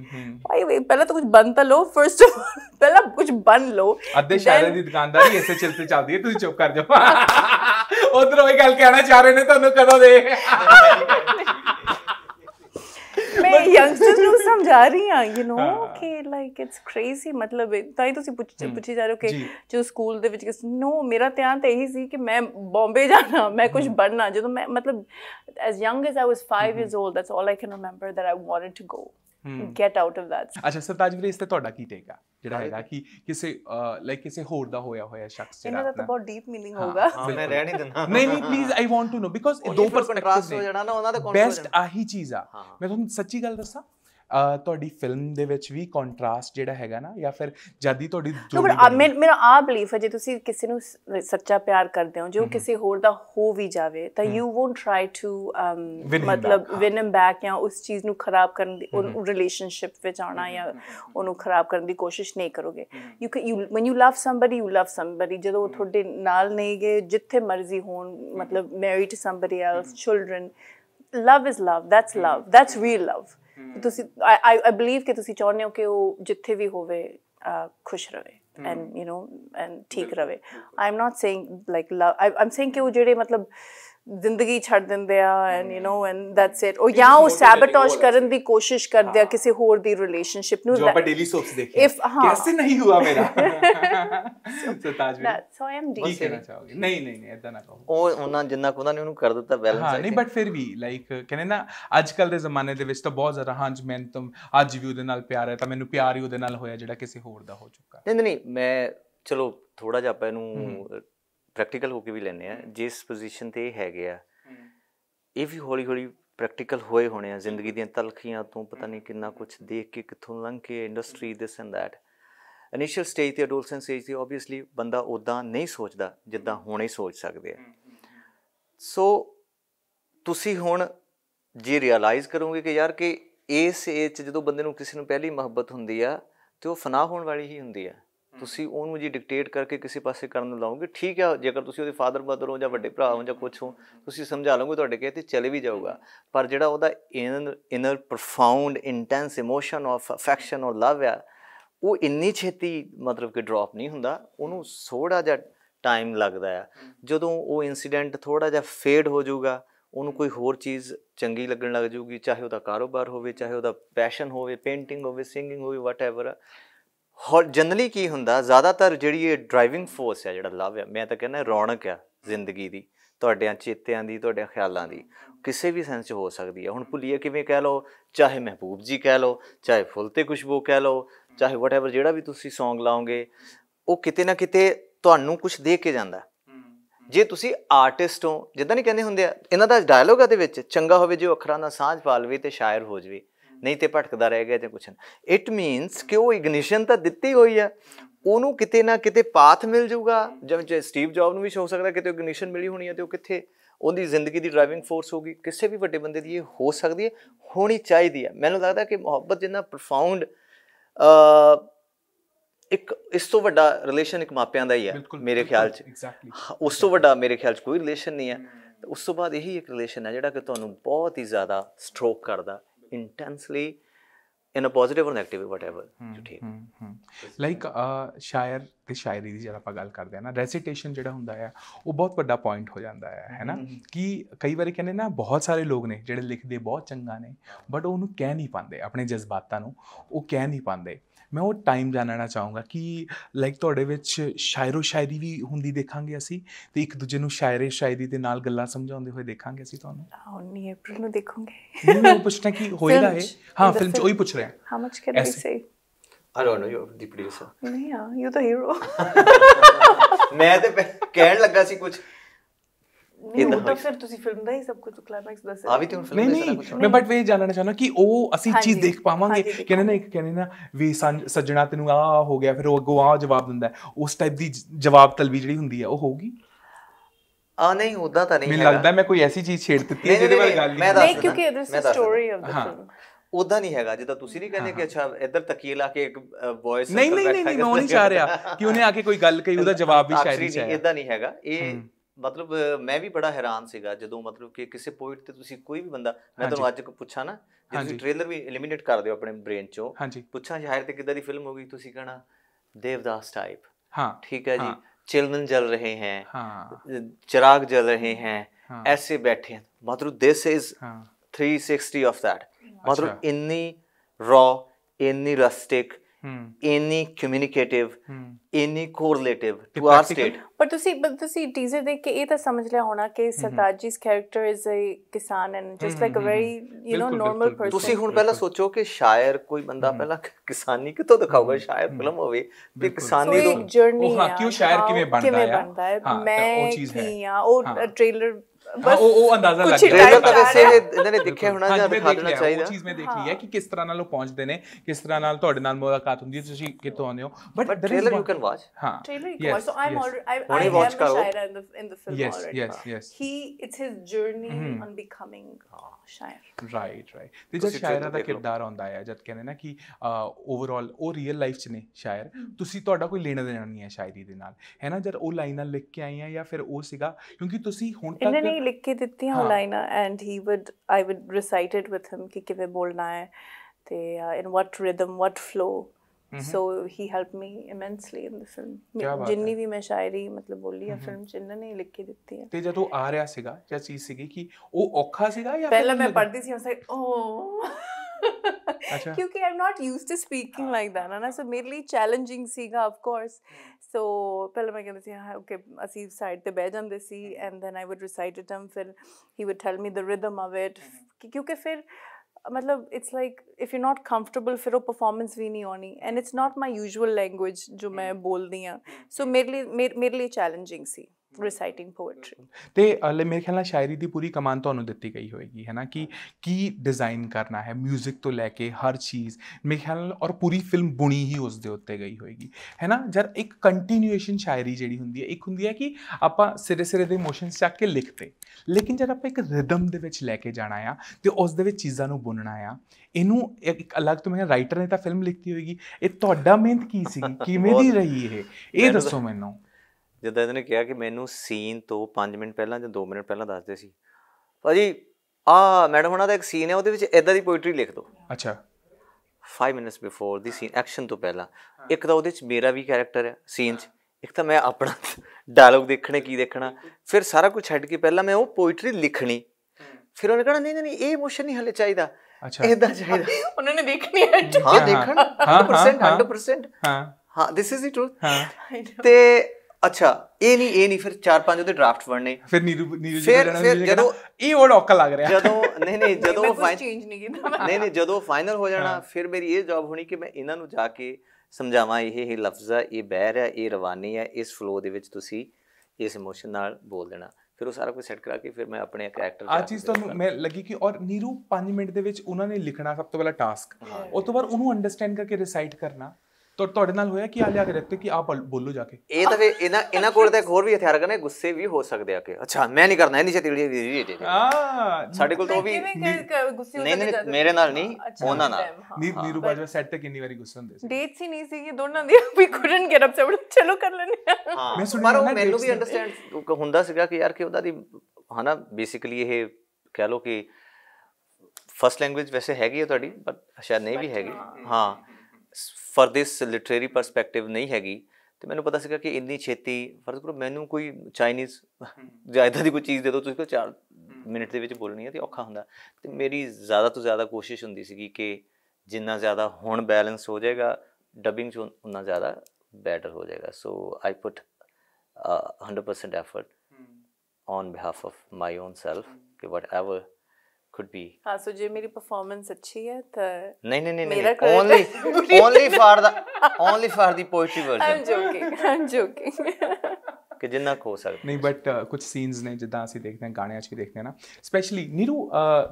ਭਾਈ ਵੇ ਪਹਿਲਾਂ ਤਾਂ ਕੁਝ ਬਣ ਤਾਂ ਲਓ ਫਰਸਟ ਆਫ ਪਹਿਲਾਂ ਕੁਝ ਬਣ ਲਓ ਅੱਧੇ ਸ਼ਹਿਰ ਦੀ ਦੁਕਾਨਦਾਰੀ ਇਸੇ ਚਿਲਤੇ ਚੱਲਦੀ ਹੈ ਤੁਸੀਂ ਚੁੱਪ ਕਰ ਜਾਓ ਉਧਰ ਉਹ ਗੱਲ ਕਹਿਣਾ ਚਾਹ ਰਹੇ ਨੇ ਤੁਹਾਨੂੰ ਕਦੋਂ ਦੇ ਮੈਂ ਯੰਗਸਟਰਸ ਨੂੰ ਸਮਝਾ ਰਹੀ ਹਾਂ ਯੂ نو ਕਿ ਲਾਈਕ ਇਟਸ ਕ੍ਰੇਜ਼ੀ ਮਤਲਬ ਤਾਂ ਹੀ ਤੁਸੀਂ ਪੁੱਛ ਪੁੱਛੀ ਜਾ ਰਹੇ ਹੋ ਕਿ ਜੋ ਸਕੂਲ ਦੇ ਵਿੱਚ ਨੋ ਮੇਰਾ ਧਿਆਨ ਤਾਂ ਇਹੀ ਸੀ ਕਿ ਮੈਂ ਬੰਬੇ ਜਾਣਾ ਮੈਂ ਕੁਝ ਬਣਨਾ ਜਦੋਂ ਮੈਂ ਮਤਲਬ as young as I was 5 years old that's 올 I can remember that I wanted to go get out of that ਅੱਛਾ ਸਰਤਾਜ ਵੀਰੇ ਇਸ ਤੇ ਤੁਹਾਡਾ ਕੀ ਟੇਕ ਆ ਜਿਹੜਾ ਹੈਗਾ ਕਿ ਕਿਸੇ ਲਾਈਕ ਕਿਸੇ ਹੋਰ ਦਾ ਹੋਇਆ ਹੋਇਆ ਸ਼ਖਸ ਜਿਹੜਾ ਇਹਨਾਂ ਦਾ ਬਹੁਤ ਡੀਪ मीनिंग ਹੋਊਗਾ ਮੈਂ ਰਹਿ ਨਹੀਂ ਦਿੰਦਾ ਨਹੀਂ ਨਹੀਂ please I want to know because ਦੋ ਪਰਸਪੈਕਟਿਵਸ ਨੇ ਜਿਹੜਾ ਨਾ ਉਹਨਾਂ ਦਾ ਬੈਸਟ ਆਹੀ ਚੀਜ਼ ਆ ਮੈਂ ਤੁਹਾਨੂੰ ਸੱਚੀ ਗੱਲ ਦੱਸਾਂ ਤੁਹਾਡੀ ਫਿਲਮ ਦੇ ਵਿੱਚ ਵੀ ਕੰਟਰਾਸਟ ਜਿਹੜਾ ਹੈਗਾ ਨਾ ਜਾਂ ਫਿਰ ਜਦੀ ਤੁਹਾਡੀ ਜੋੜੀ ਮੇਰਾ ਆ ਬਲੀਫ ਹੈ ਜੇ ਤੁਸੀਂ ਕਿਸੇ ਨੂੰ ਸੱਚਾ ਪਿਆਰ ਕਰਦੇ ਹੋ ਜੋ ਕਿਸੇ ਹੋਰ ਦਾ ਹੋ ਵੀ ਜਾਵੇ ਤਾਂ ਯੂ ਵੋਂਟ ਟਰਾਈ ਟੂ ਮਤਲਬ ਵਿਨ ਹਿਮ ਬੈਕ ਜਾਂ ਉਸ ਚੀਜ਼ ਨੂੰ ਖਰਾਬ ਕਰਨ ਦੀ ਉਹ ਰਿਲੇਸ਼ਨਸ਼ਿਪ ਵਿੱਚ ਆਉਣਾ ਜਾਂ ਉਹਨੂੰ ਖਰਾਬ ਕਰਨ ਦੀ ਕੋਸ਼ਿਸ਼ ਨਹੀਂ ਕਰੋਗੇ you you when you love somebody you love somebody ਜਦੋਂ ਉਹ ਤੁਹਾਡੇ ਨਾਲ ਨਹੀਂ ਗਏ ਜਿੱਥੇ ਮਰਜ਼ੀ ਹੋਣ ਮਤਲਬ marry to somebody else children love is love that's love that's real love ਤੁਸੀਂ ਆਈ ਆਈ ਬਲੀਵ ਕਿ ਤੁਸੀਂ ਚਾਹੁੰਦੇ ਹੋ ਕਿ ਉਹ ਜਿੱਥੇ ਵੀ ਹੋਵੇ ਖੁਸ਼ ਰਹੇ ਐਂਡ ਯੂ نو ਐਂਡ ਠੀਕ ਰਹੇ I am not saying like love I am saying ਕਿ ਉਹ ਜਿਹੜੇ ਮਤਲਬ ਜ਼ਿੰਦਗੀ ਛੱਡ ਦਿੰਦੇ ਆ and you know and that's it ਉਹ ਜਾਂ ਉਹ ਸੈਬਟੇਜ ਕਰਨ ਦੀ ਕੋਸ਼ਿਸ਼ ਕਰਦੇ ਆ ਕਿਸੇ ਹੋਰ ਦੀ ਰਿਲੇਸ਼ਨਸ਼ਿਪ ਨੂੰ ਜੋ ਆਪਾਂ ਡੇਲੀ ਸੋਪਸ ਹਾਂ ਕਿਸੇ ਨਹੀਂ ਹੁਆ ਮੇਰਾ ਸੋ ਤਾਜ ਵੀ ਸੋ ਆਈ ਐਮ ਡੀ ਨਹੀਂ ਨਹੀਂ ਨਹੀਂ ਇਦਾਂ ਨਾ ਕਹੋ ਉਹ ਉਹਨਾਂ ਜਿੰਨਾ ਕੋ ਨੇ ਉਹਨੂੰ ਕਰ ਦਿੱਤਾ ਬੈਲੈਂਸ ਹਾਂ ਨਹੀਂ ਬਟ ਫਿਰ ਵੀ ਲਾਈਕ ਕਹਿੰਦੇ ਨਾ ਅੱਜ ਕੱਲ ਦੇ ਜ਼ਮਾਨੇ ਦੇ ਵਿੱਚ ਤਾਂ ਬਹੁਤ ਜ਼ਿਆਦਾ ਹਾਂ ਜੀ ਮੈਂ ਤੁਮ ਅੱਜ ਵੀ ਉਹਦੇ ਨਾਲ ਪਿਆਰ ਹੈ ਤਾਂ ਮੈਨੂੰ ਪਿਆਰ ਹੀ ਉਹਦੇ ਨਾਲ ਹੋਇਆ ਜਿਹੜਾ ਕਿਸੇ ਹੋਰ ਦਾ ਹੋ ਚੁੱਕਾ ਨਹੀਂ ਨਹੀਂ ਮੈਂ ਚਲੋ ਥੋੜਾ ਜਿਹਾ ਆਪਾਂ ਇਹਨੂੰ ਪ੍ਰੈਕਟੀਕਲ ਹੋ ਕੇ ਵੀ ਲੈਨੇ ਆ ਜਿਸ ਪੋਜੀਸ਼ਨ ਤੇ ਇਹ ਹੈਗੇ ਆ ਇਹ ਵੀ ਹੌਲੀ ਹੌਲੀ ਪ੍ਰੈਕਟੀਕਲ ਹੋਏ ਹੋਣੇ ਆ ਜ਼ਿੰਦਗੀ ਦੀਆਂ ਤਲਖੀਆਂ ਤੋਂ ਪਤਾ ਨਹੀਂ ਕਿੰਨਾ ਕੁਝ ਦੇਖ ਕੇ ਕਿੱਥੋਂ ਲੰਘ ਕੇ industry this and that initial stage ਤੇ ਅਡੋਲਸੈਂਸ ਸਟੇਜ ਤੇ ਆਬਵੀਅਸਲੀ ਬੰਦਾ ਉਦਾਂ ਨਹੀਂ ਸੋਚਦਾ ਜਿੱਦਾਂ ਹੁਣੇ ਸੋਚ ਸਕਦੇ ਆ ਸੋ ਤੁਸੀਂ ਹੁਣ ਜੇ ਰਿਅਲਾਈਜ਼ ਕਰੋਗੇ ਕਿ ਯਾਰ ਕਿ ਇਸ ਏਜ 'ਚ ਜਦੋਂ ਬੰਦੇ ਨੂੰ ਕਿਸੇ ਨੂੰ ਪਹਿਲੀ ਮੁਹੱਬਤ ਹੁੰਦੀ ਆ ਤੇ ਉਹ ਫਨਾ ਹੋਣ ਵਾਲੀ ਹੀ ਹੁੰਦੀ ਆ ਤੁਸੀਂ ਉਹਨੂੰ ਜੀ ਡਿਕਟੇਟ ਕਰਕੇ ਕਿਸੇ ਪਾਸੇ ਕਰਨ ਨੂੰ ਲਾਓਗੇ ਠੀਕ ਹੈ ਜੇਕਰ ਤੁਸੀਂ ਉਹਦੇ ਫਾਦਰ ਮਦਰ ਹੋ ਜਾਂ ਵੱਡੇ ਭਰਾ ਹੋ ਜਾਂ ਕੁਝ ਹੋ ਤੁਸੀਂ ਸਮਝਾ ਲਓਗੇ ਤੁਹਾਡੇ ਕਹੇ ਤੇ ਚਲੇ ਵੀ ਜਾਊਗਾ ਪਰ ਜਿਹੜਾ ਉਹਦਾ inner profound intense emotion of affection or love ਹੈ ਉਹ ਇੰਨੀ ਛੇਤੀ ਮਤਲਬ ਕਿ ਡ੍ਰੌਪ ਨਹੀਂ ਹੁੰਦਾ ਉਹਨੂੰ ਥੋੜਾ ਜਿਹਾ ਟਾਈਮ ਲੱਗਦਾ ਹੈ ਜਦੋਂ ਉਹ ਇਨਸੀਡੈਂਟ ਥੋੜਾ ਜਿਹਾ ਫੇਡ ਹੋ ਜਾਊਗਾ ਉਹਨੂੰ ਕੋਈ ਹੋਰ ਚੀਜ਼ ਚੰਗੀ ਲੱਗਣ ਲੱਗ ਜਾਊਗੀ ਚਾਹੇ ਉਹਦਾ ਕਾਰੋਬਾਰ ਹੋਵੇ ਚਾਹੇ ਉਹਦਾ ਪੈਸ਼ਨ ਹੋਵੇ ਪੇਂਟਿੰਗ ਹੋਵੇ ਸਿੰਗਿੰਗ ਹੋਵੇ ਵਾਟਐਵਰ ਹੋਰ ਜਨਰਲੀ ਕੀ ਹੁੰਦਾ ਜ਼ਿਆਦਾਤਰ ਜਿਹੜੀ ਇਹ ਡਰਾਈਵਿੰਗ ਫੋਰਸ ਹੈ ਜਿਹੜਾ ਲਵ ਹੈ ਮੈਂ ਤਾਂ ਕਹਿੰਦਾ ਰੌਣਕ ਆ ਜ਼ਿੰਦਗੀ ਦੀ ਤੁਹਾਡਿਆਂ ਚੇਤਿਆਂ ਦੀ ਤੁਹਾਡੇ ਖਿਆਲਾਂ ਦੀ ਕਿਸੇ ਵੀ ਸੈਂਸ 'ਚ ਹੋ ਸਕਦੀ ਹੈ ਹੁਣ ਭੁੱਲੀਏ ਕਿਵੇਂ ਕਹਿ ਲਓ ਚਾਹੇ ਮਹਿਬੂਬ ਜੀ ਕਹਿ ਲਓ ਚਾਹੇ ਫੁੱਲ ਤੇ ਖੁਸ਼ਬੂ ਕਹਿ ਲਓ ਚਾਹੇ ਵਾਟਐਵਰ ਜਿਹੜਾ ਵੀ ਤੁਸੀਂ Song ਲਾਓਗੇ ਉਹ ਕਿਤੇ ਨਾ ਕਿਤੇ ਤੁਹਾਨੂੰ ਕੁਝ ਦੇ ਕੇ ਜਾਂਦਾ ਜੇ ਤੁਸੀਂ ਆਰਟਿਸਟ ਹੋ ਜਿੱਦਾਂ ਨਹੀਂ ਕਹਿੰਦੇ ਹੁੰਦੇ ਆ ਇਹਨਾਂ ਦਾ ਡਾਇਲੋਗ ਆ ਦੇ ਵਿੱਚ ਚੰਗਾ ਹੋਵੇ ਜੇ ਅੱਖਰਾਂ ਦਾ ਸਾਂਝ ਪਾ ਲਵੇ ਤੇ ਸ਼ਾਇਰ ਹੋ ਜਵੇ ਨਹੀਂ ਤੇ ਭਟਕਦਾ ਰਹਿ ਗਿਆ ਜਾਂ ਕੁਛ ਇਟ ਮੀਨਸ ਕਿ ਉਹ ਇਗਨੀਸ਼ਨ ਤਾਂ ਦਿੱਤੀ ਹੋਈ ਆ ਉਹਨੂੰ ਕਿਤੇ ਨਾ ਕਿਤੇ ਪਾਥ ਮਿਲ ਜਾਊਗਾ ਜਿਵੇਂ ਜੇ ਸਟੀਵ ਜੌਬ ਨੂੰ ਵੀ ਹੋ ਸਕਦਾ ਕਿਤੇ ਇਗਨੀਸ਼ਨ ਮਿਲੀ ਹੋਣੀ ਆ ਤੇ ਉਹ ਕਿੱਥੇ ਉਹਦੀ ਜ਼ਿੰਦਗੀ ਦੀ ਡਰਾਈਵਿੰਗ ਫੋਰਸ ਹੋਗੀ ਕਿਸੇ ਵੀ ਵੱਡੇ ਬੰਦੇ ਦੀ ਇਹ ਹੋ ਸਕਦੀ ਹੈ ਹੋਣੀ ਚਾਹੀਦੀ ਹੈ ਮੈਨੂੰ ਲੱਗਦਾ ਕਿ ਮੁਹੱਬਤ ਜਿੰਨਾ ਪ੍ਰੋਫਾਉਂਡ ਇੱਕ ਇਸ ਤੋਂ ਵੱਡਾ ਰਿਲੇਸ਼ਨ ਇੱਕ ਮਾਪਿਆਂ ਦਾ ਹੀ ਹੈ ਮੇਰੇ ਖਿਆਲ 'ਚ ਉਸ ਤੋਂ ਵੱਡਾ ਮੇਰੇ ਖਿਆਲ 'ਚ ਕੋਈ ਰਿਲੇਸ਼ਨ ਨਹੀਂ ਹੈ ਉਸ ਤੋਂ ਬਾਅਦ ਇਹੀ ਇੱਕ ਰਿਲੇਸ਼ਨ ਹੈ ਜਿਹੜਾ ਕਿ ਤੁਹਾਨੂੰ ਬਹੁਤ ਹੀ ਜ਼ਿਆਦਾ ਸਟ੍ਰੋਕ ਕਰਦਾ intensely in a positive or negative whatever you take like ਸ਼ਾਇਰ ਤੇ ਸ਼ਾਇਰੀ ਦੀ ਜਿਹੜਾ ਆਪਾਂ ਗੱਲ ਕਰਦੇ ਆ ਨਾ ਰੈਸਿਟੇਸ਼ਨ ਜਿਹੜਾ ਹੁੰਦਾ ਆ ਉਹ ਬਹੁਤ ਵੱਡਾ ਪੁਆਇੰਟ ਹੋ ਜਾਂਦਾ ਹੈ ਹੈਨਾ ਕਿ ਕਈ ਵਾਰੀ ਕਹਿੰਦੇ ਨਾ ਬਹੁਤ ਸਾਰੇ ਲੋਕ ਨੇ ਜਿਹੜੇ ਲਿਖਦੇ ਬਹੁਤ ਚੰਗਾ ਨੇ ਬਟ ਉਹਨੂੰ ਕਹਿ ਨਹੀਂ ਪਾਉਂਦੇ ਆਪਣੇ ਜਜ਼ਬਾਤਾਂ ਨੂੰ ਉਹ ਕਹਿ ਨਹੀਂ ਪਾਉਂਦੇ ਮੈਂ ਉਹ ਟਾਈਮ ਜਾਣਨਾ ਚਾਹੂੰਗਾ ਕਿ ਲਾਈਕ ਤੁਹਾਡੇ ਵਿੱਚ ਸ਼ਾਇਰੋ ਸ਼ਾਇਰੀ ਵੀ ਹੁੰਦੀ ਦੇਖਾਂਗੇ ਅਸੀਂ ਤੇ ਇੱਕ ਦੂਜੇ ਨੂੰ ਸ਼ਾਇਰੇ ਸ਼ਾਇਰੀ ਦੇ ਨਾਲ ਗੱਲਾਂ ਸਮਝਾਉਂਦੇ ਹੋਏ ਦੇਖਾਂਗੇ ਅਸੀਂ ਤੁਹਾਨੂੰ ਹਾਂ 19 ਅਪ੍ਰੈਲ ਨੂੰ ਦੇਖਾਂਗੇ ਮੈਂ ਪੁੱਛਣਾ ਕਿ ਹੋਏਗਾ ਇਹ ਹਾਂ ਫਿਲਮ ਚ ਉਹੀ ਪੁੱਛ ਰਿਹਾ ਹਾਂ much can we say I don't know you the producer ਨਹੀਂ ਆ ਯੂ ਦਾ ਹੀਰੋ ਮੈਂ ਤੇ ਕਹਿਣ ਲੱਗਾ ਸੀ ਕੁਝ ਨਹੀਂ ਉਹ ਤਾਂ ਫਿਰ ਤੁਸੀਂ ਫਿਲਮ ਦਾ ਹੀ ਸਭ ਕੁਝ ਕਲਾਈਮੈਕਸ ਦੱਸਿਆ ਆ ਵੀ ਤੇ ਉਹ ਫਿਲਮ ਦਾ ਸਾਰਾ ਕੁਝ ਮੈਂ ਬਟ ਵੇ ਜਾਣਨਾ ਚਾਹਣਾ ਕਿ ਉਹ ਅਸੀਂ ਚੀਜ਼ ਦੇਖ ਪਾਵਾਂਗੇ ਕਹਿੰਦੇ ਨਾ ਇੱਕ ਕਹਿੰਦੇ ਨਾ ਵੀ ਸੱਜਣਾ ਤੈਨੂੰ ਆ ਹੋ ਗਿਆ ਫਿਰ ਉਹ ਅੱਗੋਂ ਆ ਜਵਾਬ ਦਿੰਦਾ ਉਸ ਟਾਈਪ ਦੀ ਜਵਾਬ ਤਲਬੀ ਜਿਹੜੀ ਹੁੰਦੀ ਹੈ ਉਹ ਹੋਊਗੀ ਆ ਨਹੀਂ ਉਦਾਂ ਤਾਂ ਨਹੀਂ ਮੈਨੂੰ ਲੱਗਦਾ ਮੈਂ ਕੋਈ ਐਸੀ ਚੀਜ਼ ਛੇੜ ਦਿੱਤੀ ਹੈ ਜਿਹਦੇ ਬਾਰੇ ਗੱਲ ਨਹੀਂ ਨਹੀਂ ਕਿਉਂਕਿ this is story of the film ਉਦਾਂ ਨਹੀਂ ਹੈਗਾ ਜਿੱਦਾਂ ਤੁਸੀਂ ਨਹੀਂ ਕਹਿੰਦੇ ਕਿ ਅੱਛਾ ਇੱਧਰ ਤਕੀਲ ਲਾ ਕੇ ਇੱਕ ਵੌਇਸ ਨਹੀਂ ਨਹੀਂ ਨਹੀਂ ਮੈਂ ਨਹੀਂ ਚਾਹ ਰਿਹਾ ਕਿ ਉਹਨੇ ਆ ਕੇ ਕੋਈ ਗੱਲ ਕਹੀ ਉਹਦਾ ਜਵਾਬ ਵੀ ਸ਼ਾਇਰੀ ਚ ਹੈ ਇਦਾਂ ਨਹੀਂ ਹੈਗਾ ਇਹ ਮਤਲਬ ਮੈਂ ਵੀ ਬੜਾ ਹੈਰਾਨ ਸੀਗਾ ਜਦੋਂ ਮਤਲਬ ਕਿ ਕਿਸੇ ਪੁਆਇੰਟ ਤੇ ਤੁਸੀਂ ਕੋਈ ਵੀ ਬੰਦਾ ਮੈਂ ਤੁਹਾਨੂੰ ਅੱਜ ਪੁੱਛਾਂ ਨਾ ਜੇ ਤੁਸੀਂ ਟ੍ਰੇਲਰ ਵੀ ਐਲੀਮੀਨੇਟ ਕਰ ਦਿਓ ਆਪਣੇ ਬ੍ਰੇਨ ਚੋਂ ਪੁੱਛਾਂ ਯਾਰ ਤੇ ਕਿੱਦਾਂ ਦੀ ਫਿਲਮ ਹੋਗੀ ਤੁਸੀਂ ਕਹਣਾ ਦੇਵਦਾਸ ਟਾਈਪ ਹਾਂ ਠੀਕ ਹੈ ਜੀ ਚਿਲਨ ਜਲ ਰਹੇ ਹੈ ਹਾਂ ਚਿਰਾਗ ਜਲ ਰਹੇ ਹੈ ਐਸੇ ਬੈਠੇ ਮਤਲਬ हैं मतलब 360 ਆਫ ਥੈਟ ਮਤਲਬ ऑफ दैट मतलब ਰਸਟਿਕ ਇਨੀ ਕਮਿਊਨੀਕੇਟਿਵ ਇਨੀ ਕੋਰਲੇਟਿਵ ਟੂ ਆਰ ਸਟੇਟ ਪਰ ਤੁਸੀਂ ਤੁਸੀਂ ਟੀਜ਼ਰ ਦੇਖ ਕੇ ਇਹ ਤਾਂ ਸਮਝ ਲਿਆ ਹੋਣਾ ਕਿ ਸਰਤਾਜ ਜੀਸ character is a kisan and just like a very you know normal person ਤੁਸੀਂ ਹੁਣ ਪਹਿਲਾਂ ਸੋਚੋ ਕਿ ਸ਼ਾਇਰ ਕੋਈ ਬੰਦਾ ਪਹਿਲਾਂ ਕਿਸਾਨੀ ਕਿਤੋਂ ਦਿਖਾਊਗਾ ਸ਼ਾਇਰ ਫਿਲਮ ਹੋਵੇ ਤੇ ਕਿਸਾਨੀ ਤੋਂ ਉਹ ਹਾਂ ਕਿਉਂ ਸ਼ਾਇਰ ਕਿਵੇਂ ਬਣਦਾ ਹੈ ਮੈਂ ਚੀਜ਼ ਹੈ ਉਹ ਟ੍ਰੇਲਰ ਬਸ ਉਹ ਉਹ ਅੰਦਾਜ਼ਾ ਲੱਗ ਗਿਆ ਟ੍ਰੇਲਰ ਤਾਂ ਵੈਸੇ ਇਹਨਾਂ ਨੇ ਦੇਖਿਆ ਹੋਣਾ ਜਾਂ ਦਿਖਾਉਣਾ ਚਾਹੀਦਾ ਉਹ ਚੀਜ਼ ਮੈਂ ਦੇਖ ਲਈ ਹੈ ਕਿ ਕਿਸ ਤਰ੍ਹਾਂ ਨਾਲ ਉਹ ਪਹੁੰਚਦੇ ਨੇ ਕਿਸ ਤਰ੍ਹਾਂ ਨਾਲ ਤੁਹਾਡੇ ਨਾਲ ਮੁਲਾਕਾਤ ਹੁੰਦੀ ਹੈ ਤੁਸੀਂ ਕਿੱਥੋਂ ਆਉਂਦੇ ਹੋ but trailer you can watch ਹਾਂ trailer you can watch so um already I am Shayra in the in the film already yes yes he it's his journey on becoming shayar right right ਤੇ ਜਦ ਸ਼ਾਇਰਾ ਦਾ ਕਿਰਦਾਰ ਆਉਂਦਾ ਹੈ ਜਦ ਕਹਿੰਦੇ ਨਾ ਕਿ ਓਵਰਆਲ ਉਹ ਰੀਅਲ ਲਾਈਫ 'ਚ ਨੇ ਸ਼ਾਇਰ ਤੁਸੀਂ ਤੁਹਾਡਾ ਕੋਈ ਲੈਣਾ ਦੇਣਾ ਨਹੀਂ ਹੈ ਸ਼ਾਇਰੀ ਦੇ ਨਾਲ ਹੈ ਨਾ ਜਦ ਉਹ ਲਾਈਨਾਂ ਲਿਖ ਕੇ ਆਈਆਂ ਜਾਂ ਫਿਰ ਉਹ ਸੀਗਾ ਕਿਉਂਕਿ ਤੁਸੀਂ ਹੁਣ ਤੱਕ ਲਿਖ ਕੇ ਦਿੱਤੀਆਂ ਹਾਂ ਲਾਈਨਾਂ and he would I would recite it with him ਕਿ ਕਿਵੇਂ ਬੋਲਣਾ ਹੈ ਤੇ in what rhythm what flow so he help me immensely in the film ਜਿੰਨੀ ਵੀ ਮੈਂ ਸ਼ਾਇਰੀ ਮਤਲਬ ਬੋਲੀ ਆ ਫਿਲਮ ਚ ਇਹਨਾਂ ਨੇ ਲਿਖ ਕੇ ਦਿੱਤੀ ਹੈ ਤੇ ਜਦੋਂ ਆ ਰਿਹਾ ਸੀਗਾ ਜਾਂ ਚੀਜ਼ ਸੀਗੀ ਕਿ ਉਹ ਔਖਾ ਸੀਗਾ ਜਾਂ ਪਹਿਲਾਂ ਮੈਂ ਪੜ੍ਹਦੀ ਸੀ ਉਹ ਓ क्योंकि I am not use to speaking like that ना सो मेरे लिए चैलेंजिंग ਸੀਗਾ ਆਫ ਕੋਰਸ ਸੋ ਪਹਿਲਾਂ ਮੈਂ ਕਹਿੰਦੀ ਸੀ ਹਾਂ ਓਕੇ ਅਸੀਂ ਸਾਈਡ ਤੇ ਬਹਿ ਜਾਂਦੇ ਸੀ and then I would recite it hmm ਫਿਰ he would tell me the rhythm of it ਕਿਉਂਕਿ ਫਿਰ मतलब it's like if you not comfortable फिर वो परफॉर्मेंस भी नहीं होनी and it's not my usual language जो मैं बोलती हूँ सो मेरे लिए मेरे लिए चैलेंजिंग सी ਰੈਸਾਈਟਿੰਗ ਪੋਇਟਰੀ ਤੇ ਅਲੇ ਮੇਰੇ ਖਿਆਲ ਨਾਲ ਸ਼ਾਇਰੀ ਦੀ ਪੂਰੀ ਕਮਾਨ ਤੁਹਾਨੂੰ ਦਿੱਤੀ ਗਈ ਹੋਏਗੀ ਹੈ ਨਾ ਕਿ ਕੀ ਡਿਜ਼ਾਈਨ ਕਰਨਾ ਹੈ 뮤직 ਤੋਂ ਲੈ ਕੇ ਹਰ ਚੀਜ਼ ਮੇਰੇ ਖਿਆਲ ਨਾਲ ਔਰ ਪੂਰੀ ਫਿਲਮ ਬੁਣੀ ਹੀ ਉਸ ਦੇ ਉੱਤੇ ਗਈ ਹੋਏਗੀ ਹੈ ਨਾ ਜਦ ਇੱਕ ਕੰਟੀਨਿਊਏਸ਼ਨ ਸ਼ਾਇਰੀ ਜਿਹੜੀ ਹੁੰਦੀ ਹੈ ਇੱਕ ਹੁੰਦੀ ਹੈ ਕਿ ਆਪਾਂ ਸਿਰੇ ਸਿਰੇ ਦੇ ਇਮੋਸ਼ਨਸ ਚੱਕ ਕੇ ਲਿਖਤੇ ਲੇਕਿਨ ਜਦ ਆਪਾਂ ਇੱਕ ਰਿਦਮ ਦੇ ਵਿੱਚ ਲੈ ਕੇ ਜਾਣਾ ਆ ਤੇ ਉਸ ਦੇ ਵਿੱਚ ਚੀਜ਼ਾਂ ਨੂੰ ਬੁਣਨਾ ਆ ਇਹਨੂੰ ਇੱਕ ਅਲੱਗ ਤੋਂ ਮੈਂ ਰਾਈਟਰ ਨੇ ਤਾਂ ਫਿਲਮ ਲਿਖਤੀ ਹੋਏਗੀ ਇਹ ਤੁਹਾਡਾ ਮਿਹਨਤ ਕੀ ਸੀ ਕਿਵੇਂ ਦੀ ਰਹੀ ਇਹ ਇਹ ਦੱਸੋ ਮੈਨੂੰ ਜਿੱਦਾਂ ਇਹਨੇ ਕਿਹਾ ਕਿ ਮੈਨੂੰ ਸੀਨ ਤੋਂ 5 ਮਿੰਟ ਪਹਿਲਾਂ ਜਾਂ 2 ਮਿੰਟ ਪਹਿਲਾਂ ਦੱਸਦੇ ਸੀ ਭਾਜੀ ਆ ਮੈਡਮ ਹੁਣਾਂ ਦਾ ਇੱਕ ਸੀਨ ਹੈ ਉਹਦੇ ਵਿੱਚ ਇਦਾਂ ਦੀ ਪੋਇਟਰੀ ਲਿਖ ਦਿਓ ਅੱਛਾ 5 minutes before the scene action ਤੋਂ ਪਹਿਲਾਂ ਇੱਕ ਤਾਂ ਉਹਦੇ ਵਿੱਚ ਮੇਰਾ ਵੀ ਕੈਰੈਕਟਰ ਹੈ ਸੀਨ 'ਚ ਇੱਕ ਤਾਂ ਮੈਂ ਆਪਣਾ ਡਾਇਲੌਗ ਦੇਖਣੇ ਕੀ ਦੇਖਣਾ ਫਿਰ ਸਾਰਾ ਕੁਝ ਛੱਡ ਕੇ ਪਹਿਲਾਂ ਮੈਂ ਉਹ ਪੋਇਟਰੀ ਲਿਖਣੀ ਫਿਰ ਉਹਨੇ ਕਹਣਾ ਨਹੀਂ ਨਹੀਂ ਇਹ ਇਮੋਸ਼ਨ ਨਹੀਂ ਹਲੇ ਚਾਹੀਦਾ ਅੱਛਾ ਇਹਦਾ ਚਾਹੀਦਾ ਉਹਨਾਂ ਨੇ ਦੇਖਣੀ ਹੈ ਹਾਂ ਦੇਖਣ 100% 100% ਹਾਂ ਹਾਂ ਦਿਸ ਇਜ਼ ਦੀ ਟਰੂਥ ਹਾਂ ਤੇ ਅੱਛਾ ਇਹ ਨਹੀਂ ਇਹ ਨਹੀਂ ਫਿਰ ਚਾਰ ਪੰਜ ਉਹਦੇ ਡਰਾਫਟ ਵਰਨੇ ਫਿਰ ਨੀਰੂ ਨੀਰੂ ਜੀ ਲੈਣਾ ਫਿਰ ਜਦੋਂ ਇਹ ਵਰਡ ਔਕਾ ਲੱਗ ਰਿਹਾ ਜਦੋਂ ਨਹੀਂ ਨਹੀਂ ਜਦੋਂ ਫਾਈਨਲ ਚੇਂਜ ਨਹੀਂ ਕੀਤਾ ਨਹੀਂ ਨਹੀਂ ਜਦੋਂ ਫਾਈਨਲ ਹੋ ਜਾਣਾ ਫਿਰ ਮੇਰੀ ਇਹ ਜੌਬ ਹੋਣੀ ਕਿ ਮੈਂ ਇਹਨਾਂ ਨੂੰ ਜਾ ਕੇ ਸਮਝਾਵਾਂ ਇਹ ਇਹ ਲਫ਼ਜ਼ ਆ ਇਹ ਬਹਿਰ ਹੈ ਇਹ ਰਵਾਨੀ ਹੈ ਇਸ ਫਲੋ ਦੇ ਵਿੱਚ ਤੁਸੀਂ ਇਸ ਇਮੋਸ਼ਨ ਨਾਲ ਬੋਲ ਦੇਣਾ ਫਿਰ ਉਹ ਸਾਰਾ ਕੁਝ ਸੈੱਟ ਕਰਾ ਕੇ ਫਿਰ ਮੈਂ ਆਪਣੇ ਕੈਰੈਕਟਰ ਆ ਚੀਜ਼ ਤੁਹਾਨੂੰ ਮੈਂ ਲੱਗੀ ਕਿ ਔਰ ਨੀਰੂ 5 ਮਿੰਟ ਦੇ ਵਿੱਚ ਉਹਨਾਂ ਨੇ ਲਿਖਣਾ ਸਭ ਤੋਂ ਪਹਿਲਾ ਟਾਸਕ ਉਸ ਤੋਂ ਬਾਅਦ ਉਹਨੂੰ ਅੰਡਰਸਟੈਂਡ ਕਰਕੇ ਰਿਸਾਈਟ ਕਰਨਾ ਤੋ ਤੁਹਾਡੇ ਨਾਲ ਹੋਇਆ ਕਿ ਆ ਲਿਆ ਕੇ ਰੱਖਤੇ ਕਿ ਆਪ ਬੋਲੋ ਜਾ ਕੇ ਇਹ ਤਾਂ ਫਿਰ ਇਹਨਾਂ ਇਹਨਾਂ ਕੋਲ ਤਾਂ ਇੱਕ ਹੋਰ ਵੀ ਹਥਿਆਰ ਕਰਨੇ ਗੁੱਸੇ ਵੀ ਹੋ ਸਕਦੇ ਆ ਕਿ ਅੱਛਾ ਮੈਂ ਨਹੀਂ ਕਰਨਾ ਇਹ ਨਹੀਂ ਛੇਤੀ ਜੀ ਆ ਸਾਡੇ ਕੋਲ ਤਾਂ ਉਹ ਵੀ ਨਹੀਂ ਨਹੀਂ ਮੇਰੇ ਨਾਲ ਨਹੀਂ ਉਹਨਾਂ ਨਾਲ ਨੀਰ ਨੀਰੂ ਬਾਜਵਾ ਸੈੱਟ ਤੇ ਕਿੰਨੀ ਵਾਰੀ ਗੁੱਸੇ ਹੁੰਦੇ ਸੀ ਡੇਟਸ ਹੀ ਨਹੀਂ ਸੀ ਦੋਨਾਂ ਦੀ we couldn't get up so ਚਲੋ ਕਰ ਲੈਣੇ ਹਾਂ ਮੈਂ ਸੁਣਿਆ ਰਿਹਾ ਮੈਨੂੰ ਵੀ ਅੰਡਰਸਟੈਂਡ ਹੁੰਦਾ ਸੀਗਾ ਕਿ ਯਾਰ ਕਿ ਉਹਦਾ ਦੀ ਹਨਾ ਬੇਸਿਕਲੀ ਇਹ ਕਹਿ ਲੋ ਕਿ ਫਰਸਟ ਲੈਂਗੁਏਜ ਵੈਸੇ ਹੈਗੀ ਹੈ ਤੁਹਾਡੀ ਪਰ ਸ਼ਾਇਦ ਨਹੀਂ ਵੀ ਹੈਗੀ ਹਾਂ ਫॉर ਦਿਸ ਲਿਟਰੇਰੀ ਪਰਸਪੈਕਟਿਵ ਨਹੀਂ ਹੈਗੀ ਤੇ ਮੈਨੂੰ ਪਤਾ ਸੀਗਾ ਕਿ ਇੰਨੀ ਛੇਤੀ ਫਰਜ਼ ਕਰੋ ਮੈਨੂੰ ਕੋਈ ਚਾਈਨੀਜ਼ ਜਾਂ ਇਦਾਂ ਦੀ ਕੋਈ ਚੀਜ਼ ਦੇ ਦਿਓ ਤੁਸੀਂ ਕੋਈ 4 ਮਿੰਟ ਦੇ ਵਿੱਚ ਬੋਲਣੀ ਹੈ ਤੇ ਔਖਾ ਹੁੰਦਾ ਤੇ ਮੇਰੀ ਜ਼ਿਆਦਾ ਤੋਂ ਜ਼ਿਆਦਾ ਕੋਸ਼ਿਸ਼ ਹੁੰਦੀ ਸੀਗੀ ਕਿ ਜਿੰਨਾ ਜ਼ਿਆਦਾ ਹੁਣ ਬੈਲੈਂਸ ਹੋ ਜਾਏਗਾ ਡਬਿੰਗ ਚ ਉਨਾ ਜ਼ਿਆਦਾ ਬੈਟਰ ਹੋ ਜਾਏਗਾ so I put 100% effort on behalf of my own self ਕਿ ਵਾਟ ਐਵਰ could be हाँ so जे मेरी performance अच्छी है तो नहीं नहीं नहीं मेरा only only for the only for the poetry version I'm joking I'm joking ਕਿ ਜਿੰਨਾ ਹੋ ਸਕਦਾ ਨਹੀਂ ਬਟ ਕੁਝ ਸੀਨਸ ਨੇ ਜਿੱਦਾਂ ਅਸੀਂ ਦੇਖਦੇ ਹਾਂ ਗਾਣਿਆਂ 'ਚ ਵੀ ਦੇਖਦੇ ਹਾਂ ਨਾ ਸਪੈਸ਼ਲੀ ਨੀਰੂ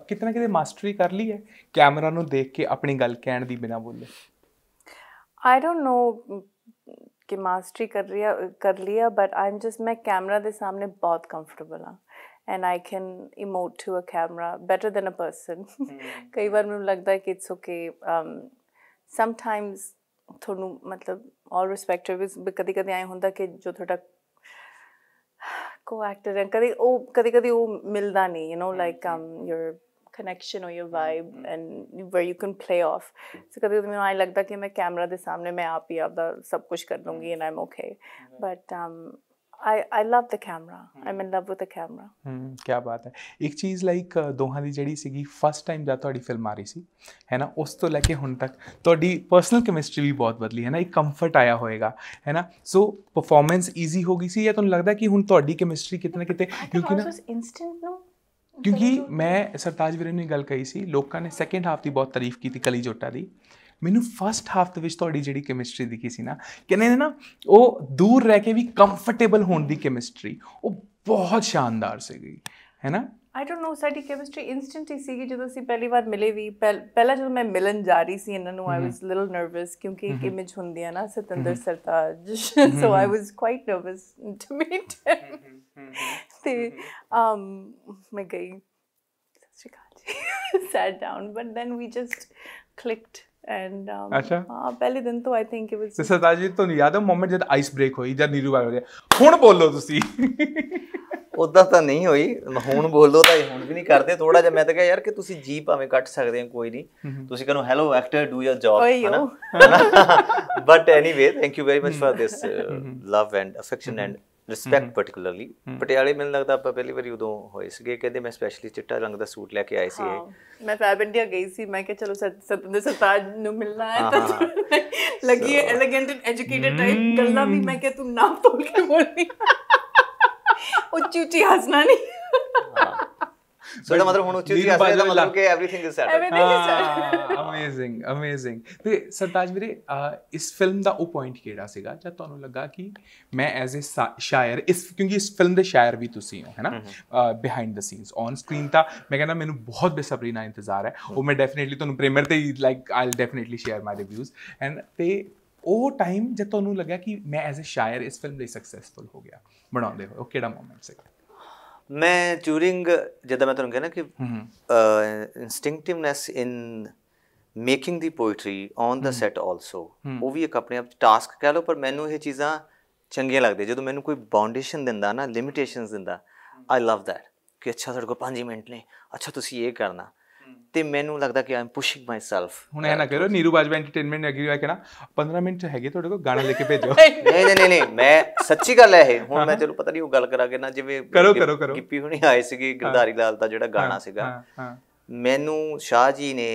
ਕਿਤਨਾ ਕਿਤੇ ਮਾਸਟਰੀ ਕਰ ਲਈ ਹੈ ਕੈਮਰਾ ਨੂੰ ਦੇਖ ਕੇ ਆਪਣੀ ਗੱਲ ਕਹਿਣ ਦੀ ਬਿਨਾ ਬੋਲੇ ਆਈ ਡੋਨਟ ਨੋ ਕਿ ਮਾਸਟਰੀ ਕਰ ਰਹੀ ਕਰ ਲਿਆ ਬਟ ਆਈ ਐਮ ਜਸਟ ਮੈਂ ਕੈਮਰਾ ਦੇ ਸਾਹਮਣੇ ਬਹੁਤ ਕੰਫਰਟੇਬਲ ਹਾਂ and I can emote to a camera better than a person. Mm-hmm. it's okay. Um, sometimes, all respect to co-actor and kadi oh milda nahi you know hmm, like hmm. Um, your connection or your hmm, vibe and where you can play off so kadi you know i like that camera the samne main aap hi aap sab kuch kar dungi and i'm okay but um, I love the camera um in love with the camera ਹੂੰ ਕੀ ਬਾਤ ਹੈ ਇੱਕ ਚੀਜ਼ like ਦੋਹਾਂ ਦੀ ਜਿਹੜੀ ਸੀਗੀ first time ਜਦ ਤੁਹਾਡੀ ਫਿਲਮ ਆ ਰਹੀ ਸੀ ਹੈ ਨਾ ਉਸ ਤੋਂ ਲੈ ਕੇ ਹੁਣ ਤੱਕ ਤੁਹਾਡੀ ਪਰਸਨਲ ਕੈਮਿਸਟਰੀ ਵੀ ਬਹੁਤ ਬਦਲੀ ਹੈ ਨਾ ਇੱਕ ਕੰਫਰਟ ਆਇਆ ਹੋਏਗਾ ਹੈ ਨਾ ਸੋ ਪਰਫਾਰਮੈਂਸ ਈਜ਼ੀ ਹੋ ਗਈ ਸੀ ਜਾਂ ਤੁਹਾਨੂੰ ਲੱਗਦਾ ਕਿ ਹੁਣ ਤੁਹਾਡੀ ਕੈਮਿਸਟਰੀ ਕਿਤਨਾ ਕਿਤੇ ਕਿਉਂਕਿ ਨਾ ਇਨਸਟੈਂਟ ਨੂੰ ਕਿਉਂਕਿ ਮੈਂ ਸਰਤਾਜ ਵੀਰੇ ਨੂੰ ਗੱਲ ਕਹੀ ਸੀ ਲੋਕਾਂ ਨੇ ਸੈਕਿੰਡ ਹਾਫ ਦੀ ਬਹੁਤ ਤਾਰੀਫ ਕੀਤੀ ਕਲੀ ਜੋਟਾ ਦੀ ਮੈਨੂੰ ਫਸਟ ਹਾਫ ਦੇ ਵਿੱਚ ਤੁਹਾਡੀ ਜਿਹੜੀ ਕੈਮਿਸਟਰੀ ਦਿਖੀ ਸੀ ਨਾ ਨੇ ਨਾ ਉਹ ਦੂਰ ਰਹਿ ਕੇ ਵੀ ਕੰਫਰਟੇਬਲ ਹੋਣ ਦੀ ਕੈਮਿਸਟਰੀ ਉਹ ਬਹੁਤ ਸ਼ਾਨਦਾਰ ਸੀਗੀ ਹੈ ਨਾ ਆਈ ਡੋਨਟ ਨੋ ਸਾਡੀ ਕੈਮਿਸਟਰੀ ਇਨਸਟੈਂਟ ਹੀ ਸੀਗੀ ਜਦੋਂ ਅਸੀਂ ਪਹਿਲੀ ਵਾਰ ਮਿਲੇ ਵੀ ਪਹਿਲਾਂ ਜਦੋਂ ਮੈਂ ਮਿਲਣ ਜਾ ਰਹੀ ਸੀ ਇਹਨਾਂ ਨੂੰ ਆਈ ਵਾਸ ਲਿਟਲ ਨਰਵਸ ਕਿਉਂਕਿ ਇੱਕ ਇਮੇਜ ਹੁੰਦੀ ਹੈ ਨਾ Satinder Sartaj so I was quite nervous to meet ਤੇ um ਮੈਂ ਗਈ ਸਤਿ ਸ਼੍ਰੀ ਅਕਾਲ ਜੀ sat down but then we just clicked and um, ਅੱਛਾ ਹਾਂ ਪਹਿਲੇ ਦਿਨ ਤੋਂ ਆਈ ਥਿੰਕ ਇਟ ਵਾਸ ਸਰਦਾਰ ਜੀ ਤੁਹਾਨੂੰ ਯਾਦ ਹੈ ਮੂਮੈਂਟ ਜਦ ਆਈਸ ਬ੍ਰੇਕ ਹੋਈ ਜਦ ਨੀਰੂ ਗਿਆ ਹੁਣ ਬੋਲੋ ਤੁਸੀਂ ਉਦਾਂ ਤਾਂ ਨਹੀਂ ਹੋਈ ਹੁਣ ਬੋਲੋ ਤਾਂ ਹੁਣ ਵੀ ਨਹੀਂ ਕਰਦੇ ਥੋੜਾ ਜਿਹਾ ਮੈਂ ਤਾਂ ਕਹਿਆ ਯਾਰ ਕਿ ਤੁਸੀਂ ਜੀ ਭਾਵੇਂ ਕੱਟ ਸਕਦੇ ਹੋ ਕੋਈ ਨਹੀਂ ਤੁਸੀਂ ਕਹਿੰਦੇ hello actor do your job ਹਨਾ but anyway thank you very much for this love and affection and respect particularly ਪਟਿਆਲੇ ਮੈਨੂੰ ਲੱਗਦਾ ਆਪਾਂ ਪਹਿਲੀ ਵਾਰੀ ਉਦੋਂ ਹੋਏ ਸੀਗੇ ਕਹਿੰਦੇ ਮੈਂ ਸਪੈਸ਼ਲੀ ਚਿੱਟਾ ਰੰਗ ਦਾ ਸੂਟ ਲੈ ਕੇ ਆਏ ਸੀ ਮੈਂ ਫੈਬ ਇੰਡੀਆ ਗਈ ਸੀ ਮੈਂ ਕਿਹਾ ਚਲੋ ਸਤਿੰਦਰ ਸਰਤਾਜ ਨੂੰ ਮਿਲਣਾ ਹੈ ਤਾਂ ਲੱਗੀ ਐਲੀਗੈਂਟ ਐਂਡ ਐਜੂਕੇਟਿਡ ਟਾਈਪ ਗੱਲਾਂ ਵੀ ਮੈਂ ਕਿਹਾ ਤੂੰ ਨਾ ਤੋਲ ਕੇ ਬੋਲਨੀ ਉੱਚੀ ਉੱਚੀ ਹੱਸਣਾ ਨਹੀਂ ਸੋ ਇਹਦਾ ਮਤਲਬ ਹੁਣ ਉੱਚੀ ਦੀ ਅਸਲ ਦਾ ਮਤਲਬ ਕਿ everything is set amazing amazing ਤੇ ਸਰਤਾਜ ਵੀਰੇ ਇਸ ਫਿਲਮ ਦਾ ਉਹ ਪੁਆਇੰਟ ਕਿਹੜਾ ਸੀਗਾ ਜਦ ਤੁਹਾਨੂੰ ਲੱਗਾ ਕਿ ਮੈਂ ਐਜ਼ ਅ ਸ਼ਾਇਰ ਇਸ ਕਿਉਂਕਿ ਇਸ ਫਿਲਮ ਦੇ ਸ਼ਾਇਰ ਵੀ ਤੁਸੀਂ ਹੋ ਹੈਨਾ behind the scenes on screen ਤਾਂ ਮੈਂ ਕਹਿੰਦਾ ਮੈਨੂੰ ਬਹੁਤ ਬੇਸਬਰੀ ਨਾਲ ਇੰਤਜ਼ਾਰ ਹੈ ਉਹ ਮੈਂ ਡੈਫੀਨਿਟਲੀ ਤੁਹਾਨੂੰ ਪ੍ਰੀਮੀਅਰ ਤੇ like I'll definitely share my reviews and ਤੇ ਉਹ ਟਾਈਮ ਜਦ ਤੁਹਾਨੂੰ ਲੱਗਾ ਕਿ ਮੈਂ ਐਜ਼ ਅ ਸ਼ਾਇਰ ਇਸ ਫਿਲਮ ਲਈ ਸਕਸੈਸਫੁਲ ਹੋ ਗਿਆ ਬਣਾਉਂਦੇ ਹੋ ਉਹ ਕਿਹੜਾ ਮੂਮੈਂਟ ਸੀ ਮੈਂ ਟੂਰਿੰਗ ਜਦੋਂ ਮੈਂ ਤੁਹਾਨੂੰ ਕਹਿੰਦਾ ਕਿ instinctiveness in making the poetry on the set also ਉਹ ਵੀ ਇੱਕ ਆਪਣੇ ਆਪ ਟਾਸਕ ਕਹਿ ਲਓ ਪਰ ਮੈਨੂੰ ਇਹ ਚੀਜ਼ਾਂ ਚੰਗੀਆਂ ਲੱਗਦੀਆਂ ਜਦੋਂ ਮੈਨੂੰ ਕੋਈ ਬਾਉਂਡੇਸ਼ਨ ਦਿੰਦਾ ਨਾ ਲਿਮਿਟੇਸ਼ਨਸ ਦਿੰਦਾ ਆਈ ਲਵ ਥੈਟ ਕਿ ਅੱਛਾ ਸਾਡੇ ਕੋਲ 5 ਮਿੰਟ ਨੇ ਅੱਛਾ ਤੁਸੀਂ ਇਹ ਕਰਨਾ ਤੇ ਮੈਨੂੰ ਲੱਗਦਾ ਕਿ ਆਮ ਪੁਸ਼ਿੰਗ ਮਾਈਸੈਲਫ ਹੁਣ ਇਹ ਨਾ ਕਰੋ ਨੀਰੂ ਬਾਜਵਾ ਐਂਟਰਟੇਨਮੈਂਟ ਐਗਰੀ ਹੋਇਆ ਕਿਨਾ 15 ਮਿੰਟ ਹੈਗੇ ਤੁਹਾਡੇ ਕੋਲ ਗਾਣਾ ਲੈ ਕੇ ਭੇਜੋ ਨਹੀਂ ਨਹੀਂ ਨਹੀਂ ਮੈਂ ਸੱਚੀ ਗੱਲ ਹੈ ਇਹ ਹੁਣ ਮੈਂ ਤੈਨੂੰ ਪਤਾ ਨਹੀਂ ਉਹ ਗੱਲ ਕਰਾ ਕੇ ਨਾ ਜਿਵੇਂ ਕਰੋ ਕਰੋ ਕਰੋ ਗਿੱਪੀ ਹੁਣੀ ਆਏ ਸੀਗੇ ਗਰਦਾਰੀ ਲਾਲ ਦਾ ਜਿਹੜਾ ਗਾਣਾ ਸੀਗਾ ਮੈਨੂੰ ਸ਼ਾਹ ਜੀ ਨੇ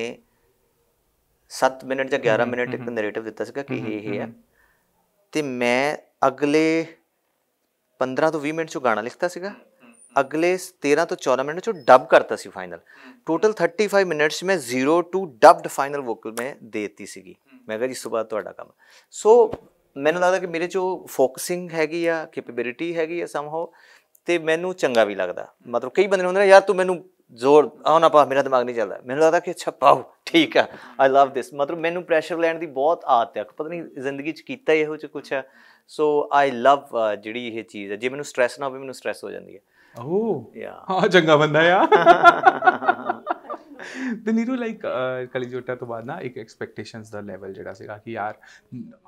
7 ਮਿੰਟ ਜਾਂ 11 ਮਿੰਟ ਇੱਕ ਨੈਰੇਟਿਵ ਦਿੱਤਾ ਸੀਗਾ ਕਿ ਇਹ ਇਹ ਹੈ ਤੇ ਮੈਂ ਅਗਲੇ 15 ਤੋਂ 20 ਮਿੰਟ ਚ ਗਾਣਾ ਲਿਖਤਾ ਸੀਗਾ ਅਗਲੇ 13 ਤੋਂ 14 ਮਿੰਟ जो ਡਬ ਕਰਤਾ ਸੀ ਫਾਈਨਲ ਟੋਟਲ 35 ਮਿੰਟਸ ਮੈਂ 0 ਟੂ ਡਬਡ ਫਾਈਨਲ ਵੋਕਲ ਮੈਂ ਦੇਤੀ ਸੀਗੀ ਮੈਂ ਕਿਹਾ ਜੀ ਸਵੇਰ ਤੁਹਾਡਾ ਕੰਮ ਸੋ ਮੈਨੂੰ ਲੱਗਦਾ ਕਿ ਮੇਰੇ ਚੋ ਫੋਕਸਿੰਗ ਹੈਗੀ ਆ ਕੈਪੇਬਿਲਿਟੀ ਹੈਗੀ ਆ ਸਮਹਾਉ ਤੇ ਮੈਨੂੰ ਚੰਗਾ ਵੀ ਲੱਗਦਾ ਮਤਲਬ ਕਈ ਬੰਦੇ ਹੁੰਦੇ ਨੇ ਯਾਰ ਤੂੰ ਮੈਨੂੰ ਜ਼ੋਰ ਆਉ ਨਾ ਪਾ ਮੇਰਾ ਦਿਮਾਗ ਨਹੀਂ ਚੱਲਦਾ ਮੈਨੂੰ ਲੱਗਦਾ ਕਿ ਅੱਛਾ ਪਾਉ ਠੀਕ ਆ ਆਈ ਲਵ ਥਿਸ ਮਤਲਬ ਮੈਨੂੰ ਪ੍ਰੈਸ਼ਰ ਲੈਣ ਦੀ ਬਹੁਤ ਆਦਤ ਹੈ ਪਤਾ ਨਹੀਂ ਜ਼ਿੰਦਗੀ ਚ ਕੀਤਾ ਇਹੋ ਜਿਹਾ ਕੁਝ ਆ ਸੋ ਆਈ ਲਵ ਜਿਹੜੀ ਇਹ ਚੀਜ਼ ਹੈ ਜੇ ਮੈਨੂੰ ਸਟ्रेस ਨਾ ਹੋਵੇ ਮੈਨੂੰ ਸਟ्रेस ਹੋ ਜਾਂਦੀ ਹੈ Oh. ਯਾ ਹਾਂ ah, ਚੰਗਾ ਬੰਦਾ ਆ ਤੇ ਨੀਰੂ ਲਾਈਕ ਕਲੀਜੋਟਾ ਤੋਂ ਬਾਅਦ ਨਾ ਇੱਕ ਐਕਸਪੈਕਟੇਸ਼ਨਸ ਦਾ ਲੈਵਲ ਜਿਹੜਾ ਸੀਗਾ ਕਿ ਯਾਰ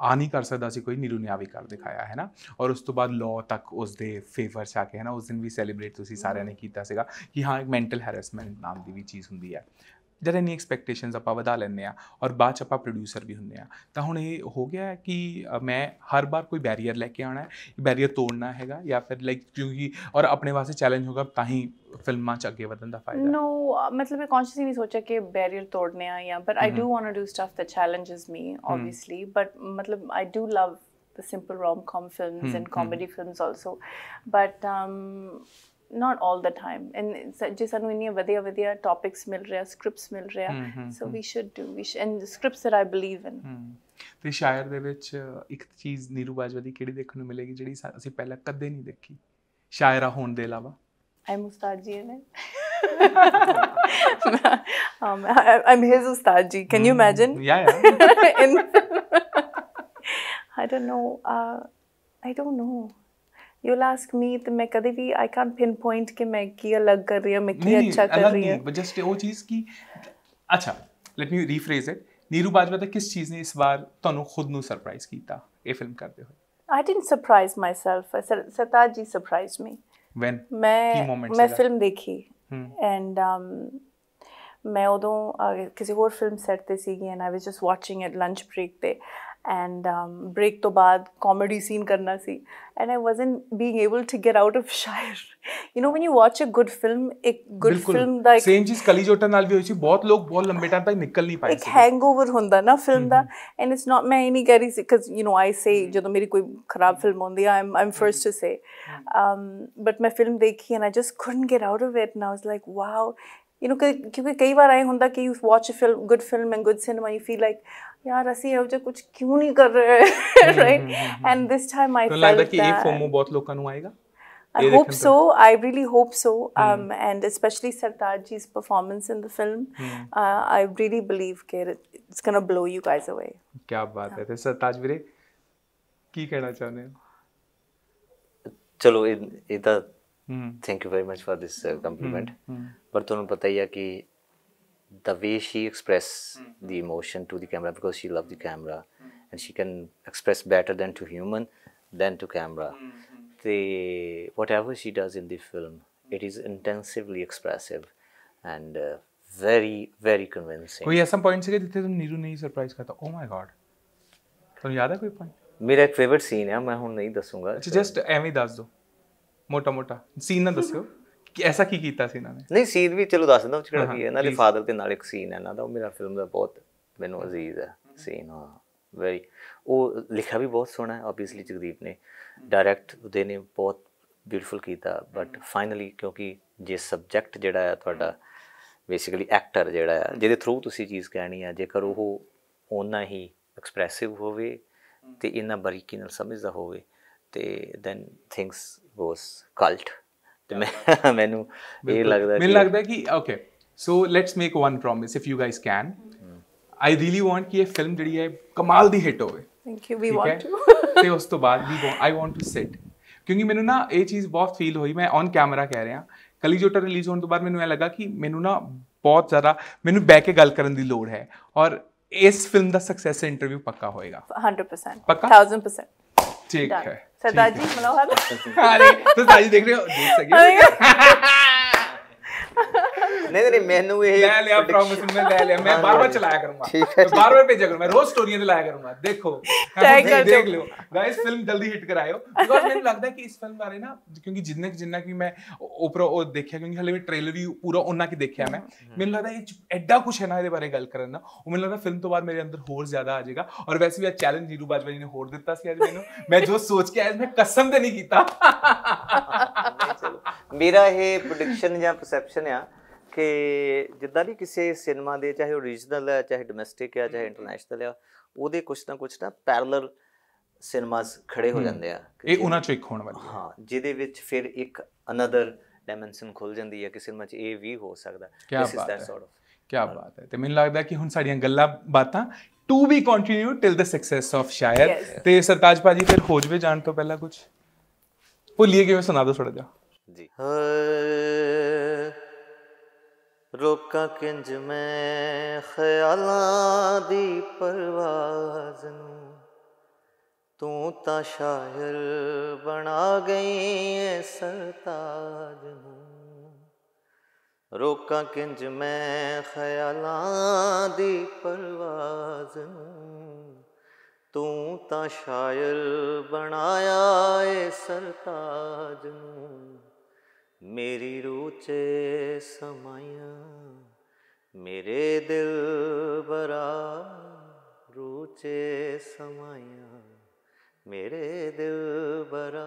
ਆ ਨਹੀਂ ਕਰ ਸਕਦਾ ਸੀ ਕੋਈ ਨੀਰੂ ਨੇ ਆ ਵੀ ਕਰ ਦਿਖਾਇਆ ਹੈ ਨਾ ਔਰ ਉਸ ਤੋਂ ਬਾਅਦ ਲਾਅ ਤੱਕ ਉਸ ਦੇ ਫੇਵਰ ਚ ਆ ਕੇ ਹੈ ਨਾ ਉਸ ਦਿਨ ਵੀ ਸੈਲੀਬ੍ਰੇਟ ਤੁਸੀਂ ਸਾਰਿਆਂ ਨੇ mm. ਕੀਤਾ ਸੀਗਾ ਕਿ ਹਾਂ ਇੱਕ ਮੈਂਟਲ ਹੈਰੈਸਮੈਂਟ ਨਾਮ ਦੀ ਵੀ ਚੀਜ਼ ਹੁੰਦੀ ਹੈ जरनी एक्सपेक्टेशंस ਆਪਾਂ ਵਧਾ ਲੈਂਦੇ ਆ ਔਰ ਬਾਅਦ ਚ ਆਪਾਂ ਪ੍ਰੋਡਿਊਸਰ ਵੀ ਹੁੰਦੇ ਆ ਤਾਂ ਹੁਣ ਇਹ ਹੋ ਗਿਆ ਕਿ ਮੈਂ ਹਰ ਬਾਰ ਕੋਈ ਬੈਰੀਅਰ ਲੈ ਕੇ ਆਣਾ ਹੈ ਬੈਰੀਅਰ ਤੋੜਨਾ ਹੈਗਾ ਜਾਂ ਫਿਰ ਲਾਈਕ ਕਿਉਂਕਿ ਔਰ ਆਪਣੇ ਵਾਸਤੇ ਚੈਲੰਜ ਹੋਗਾ ਤਾਂ ਹੀ ਫਿਲਮਾਂ ਚ ਅੱਗੇ ਵਧਣ ਦਾ ਫਾਇਦਾ ਨੋ ਮਤਲਬ ਮੈਂ ਕੌਂਸ਼ੀਅਸਲੀ ਨਹੀਂ ਸੋਚਿਆ ਕਿ ਬੈਰੀਅਰ ਤੋੜਨੇ ਆ ਜਾਂ but I do want to do stuff that challenges me obviously but ਮਤਲਬ I do love the simple rom-com films mm, and comedy mm. films also but um, not all the time and ਜੇ ਸਾਨੂੰ ਇੰਨੀਆਂ ਵਧੀਆ ਵਧੀਆ topics ਮਿਲ ਰਿਹਾ scripts ਮਿਲ ਰਿਹਾ so we should do we and scripts that I believe in ਤੇ ਸ਼ਾਇਰ ਦੇ ਵਿੱਚ ਇੱਕ ਚੀਜ਼ ਨੀਰੂ ਬਾਜਵਾ ਦੀ ਕਿਹੜੀ ਦੇਖਣ ਨੂੰ ਮਿਲੇਗੀ ਜਿਹੜੀ ਅਸੀਂ ਪਹਿਲਾਂ ਕਦੇ ਨਹੀਂ ਦੇਖੀ ਸ਼ਾਇਰਾ ਹੋਣ ਦੇ ਇਲਾਵਾ ਆਈ ਮੁਸਤਾਦ ਜੀ ਨੇ um i'm his ustad ji can you hmm. imagine yeah yeah in, i don't know uh i don't know you'll ask me तो मैं कभी भी I can't pinpoint कि मैं की अलग कर रही हूँ मैं की अच्छा कर रही हूँ जस्ट वो चीज़ की ਅੱਛਾ let me rephrase it Neeru Bajwa ਦਾ ਕਿਸ ਚੀਜ਼ ਨੇ ਇਸ ਵਾਰ ਤੁਹਾਨੂੰ ਖੁਦ ਨੂੰ ਸਰਪ੍ਰਾਈਜ਼ ਕੀਤਾ ਇਹ ਫਿਲਮ ਕਰਦੇ ਹੋਏ I didn't surprise myself. Sartaj ji surprised me. When? ਮੈਂ ਮੈਂ ਫਿਲਮ ਦੇਖੀ ਐਂਡ ਮੈਂ ਉਦੋਂ ਕਿਸੇ ਹੋਰ ਫਿਲਮ ਸੈੱਟ ਤੇ ਸੀਗੀ and I was just watching it lunch break ਤੇ and um, break to bad comedy scene karna And I wasn't being able to get out of Shire. You know, when you watch a good film, a good film that. Like, Same thing, Kali Jota naal bhi hoi si. Bahut log bahut lambe time tak nikal nahi paaye. Ek hangover hunda na film mm -hmm. And it's not main nahi kari Because, you know, I say, mm -hmm. jodo meri koi kharab mm-hmm. film hundi, I'm, I'm mm-hmm. first to say. Mm-hmm. Um, but my film dekhi and I just couldn't get out of it. And I was like, wow. You know, because kai baar aaye hunda ki you watch a film, good film and good cinema, you feel like, ਯਾਰ ਅਸੀਂ ਇਹੋ ਜਿਹਾ ਕੁਝ ਕਿਉਂ ਨਹੀਂ ਕਰ ਰਹੇ right and this time I felt ਲੱਗਦਾ ਕਿ ਇਹ ਫੋਮੋ ਬਹੁਤ ਲੋਕਾਂ ਨੂੰ ਆਏਗਾ I hope so. I really hope so. Um, mm. And especially Sartarji's performance in the film, mm. uh, I really believe it, it's going to blow you guys away. क्या बात है तो सरताज ਵੀਰੇ ਕੀ ਕਹਿਣਾ ਚਾਹੁੰਦੇ ਹੋ ਚਲੋ ਇਹ ਤਾਂ thank you very much for this compliment ਪਰ ਤੁਹਾਨੂੰ ਪਤਾ ਹੀ ਆ ਕਿ the way she express mm. the emotion to the camera because she loved the mm. camera mm. and she can express better than to human than to camera the whatever she does in the film it is intensively expressive and uh, very very convincing koi aisa point se jithe tum niru nahi surprise karta oh my god tum yaad hai koi point mera favorite scene I am hai main hun nahi dasunga just ami das do mota mota scene na dasyo ਕਿ ਐਸਾ ਕੀ ਕੀਤਾ ਸੀ ਇਹਨਾਂ ਨੇ ਨਹੀਂ scene ਵੀ ਚਲੋ ਦੱਸ ਦਿੰਦਾ ਉਹ ਕਿਹੜਾ ਕੀ ਹੈ ਇਹਨਾਂ ਦੇ ਫਾਦਰ ਦੇ ਨਾਲ ਇੱਕ ਸੀਨ ਹੈ ਇਹਨਾਂ ਦਾ ਉਹ ਮੇਰਾ ਫਿਲਮ ਦਾ ਬਹੁਤ ਮੈਨੂੰ ਅਜ਼ੀਜ਼ ਹੈ ਸੀਨ ਹਾਂ ਵੈਰੀ ਉਹ ਲਿਖਿਆ ਵੀ ਬਹੁਤ ਸੋਹਣਾ ਹੈ ਆਬਵੀਅਸਲੀ ਜਗਦੀਪ ਨੇ ਡਾਇਰੈਕਟ ਉਹਦੇ ਨੇ ਬਹੁਤ ਬਿਊਟੀਫੁਲ ਕੀਤਾ ਬਟ ਫਾਈਨਲੀ ਕਿਉਂਕਿ ਜੇ ਸਬਜੈਕਟ ਜਿਹੜਾ ਹੈ ਤੁਹਾਡਾ ਬੇਸਿਕਲੀ ਐਕਟਰ ਜਿਹੜਾ ਹੈ ਜਿਹਦੇ ਥਰੂ ਤੁਸੀਂ ਚੀਜ਼ ਕਹਿਣੀ ਹੈ ਜੇਕਰ ਉਹ ਉਹਨਾਂ ਹੀ ਐਕਸਪ੍ਰੈਸਿਵ ਹੋਵੇ ਤੇ ਇਹਨਾਂ ਬਰੀਕੀ ਨਾਲ ਸਮਝਦਾ ਹੋਵੇ ਤੇ ਦੈਨ ਥਿੰਗਸ ਗੋਸ ਕਲਟ ਤੇ ਮੈਨੂੰ ਇਹ ਲੱਗਦਾ ਮੈਨੂੰ ਲੱਗਦਾ ਕਿ okay so let's make one promise if you guys can I really want ਕਿ ਇਹ ਫਿਲਮ ਜਿਹੜੀ ਹੈ ਕਮਾਲ ਦੀ ਹਿੱਟ ਹੋਵੇ thank you we want to ਤੇ ਉਸ ਤੋਂ ਬਾਅਦ ਵੀ ਆਈ ਵਾਂਟ ਟੂ ਸਿਟ ਕਿਉਂਕਿ ਮੈਨੂੰ ਨਾ ਇਹ ਚੀਜ਼ ਬਹੁਤ ਫੀਲ ਹੋਈ ਮੈਂ ਔਨ ਕੈਮਰਾ ਕਹਿ ਰਿਹਾ ਕਲੀ ਰਿਲੀਜ਼ ਹੋਣ ਤੋਂ ਬਾਅਦ ਮੈਨੂੰ ਇਹ ਲੱਗਾ ਕਿ ਮੈਨੂੰ ਨਾ ਬਹੁਤ ਜ਼ਿਆਦਾ ਮੈਨੂੰ ਬੈ ਕੇ ਗੱਲ ਕਰਨ ਦੀ ਲੋੜ ਹੈ ਔਰ ਇਸ ਫਿਲਮ ਦਾ ਸਕਸੈਸ ਇੰਟਰਵਿਊ ਪੱਕਾ ਹੋਏਗਾ 100% ਪੱਕਾ 1000% ठीक है सरदार जी मनोहर अरे सरदार जी देख रहे हो देख सके नहीं नहीं मैंने ये ले लिया प्रॉमिस में ले लिया मैं बार-बार चलाया करूंगा बार-बार भेजा करूंगा रोज स्टोरीज लाया करूंगा देखो देख लो गाइस फिल्म जल्दी हिट करायो बिकॉज़ मुझे लगता है कि इस फिल्म बारे ना क्योंकि जितने जितना कि मैं ऊपर और देखा क्योंकि हले ट्रेलर ही पूरा ਉਹਨਾਂ ਕਿ ਦੇਖਿਆ ਮੈਂ ਮੈਨੂੰ ਲੱਗਦਾ ਇਹ ਐਡਾ ਕੁਝ ਹੈ ਨਾ ਇਹਦੇ ਬਾਰੇ ਗੱਲ ਕਰਨ ਦਾ ਉਹ ਮੈਨੂੰ ਲੱਗਦਾ ਫਿਲਮ ਤੋਂ ਬਾਅਦ ਮੇਰੇ ਅੰਦਰ ਹੋਰ ਜ਼ਿਆਦਾ ਆ ਜਾਏਗਾ ਔਰ ਵੈਸੇ ਵੀ ਆ ਚੈਲੰਜ ਜੀਰੂ ਬਾਜਵਾ ਜੀ ਨੇ ਹੋਰ ਦਿੱਤਾ ਸੀ ਅੱਜ ਮੈਨੂੰ ਮੈਂ ਜੋ ਸੋਚ ਕੇ ਆਇਆ ਮੈਂ ਕਸਮ ਤੇ ਨਹੀਂ ਕੀਤਾ ਮੇਰਾ ਇਹ ਪ੍ਰੈਡਿਕਸ਼ਨ ਜਾਂ ਪਰਸੈਪਸ਼ਨ ਕਹਿੰਦੇ ਆ ਕਿ ਜਿੱਦਾਂ ਵੀ ਕਿਸੇ ਸਿਨੇਮਾ ਦੇ ਚਾਹੇ ਉਹ ਰੀਜਨਲ ਹੈ ਚਾਹੇ ਡੋਮੈਸਟਿਕ ਹੈ ਚਾਹੇ ਇੰਟਰਨੈਸ਼ਨਲ ਹੈ ਉਹਦੇ ਕੁਝ ਨਾ ਕੁਝ ਨਾ ਪੈਰਲਲ ਸਿਨੇਮਾਸ ਖੜੇ ਹੋ ਜਾਂਦੇ ਆ ਇਹ ਉਹਨਾਂ ਚ ਇੱਕ ਹੋਣ ਵਾਲੀ ਹਾਂ ਜਿਹਦੇ ਵਿੱਚ ਫਿਰ ਇੱਕ ਅਨਦਰ ਡਾਈਮੈਂਸ਼ਨ ਖੁੱਲ ਜਾਂਦੀ ਹੈ ਕਿ ਸਿਨੇਮਾ 'ਚ ਇਹ ਵੀ ਹੋ ਸਕਦਾ this is that sort of ਕੀ ਬਾਤ ਹੈ ਤੇ ਮੈਨੂੰ ਲੱਗਦਾ ਕਿ ਹੁਣ ਸਾਡੀਆਂ ਗੱਲਾਂ ਬਾਤਾਂ to be continue till the success of Shayar ਤੇ ਸਰਤਾਜ ਭਾਜੀ ਫਿਰ ਖੋਜਵੇ ਜਾਣ ਤੋਂ ਪਹਿਲਾਂ ਕੁਝ ਭੁੱਲੀਏ ਕਿਵੇਂ ਸੁਣਾ ਦੋ ਥੋੜਾ ਜਿਹਾ ਜੀ रोका किंज मैं ख्याल दी परवाज तू ता शायर बना गई है सरताज रोका किंज मैं ख्याल दी परवाज तू ता शायर बनाया है सरताज मेरी रूचे समाया मेरे दिल बरा रूचे समाया मेरे दिल बरा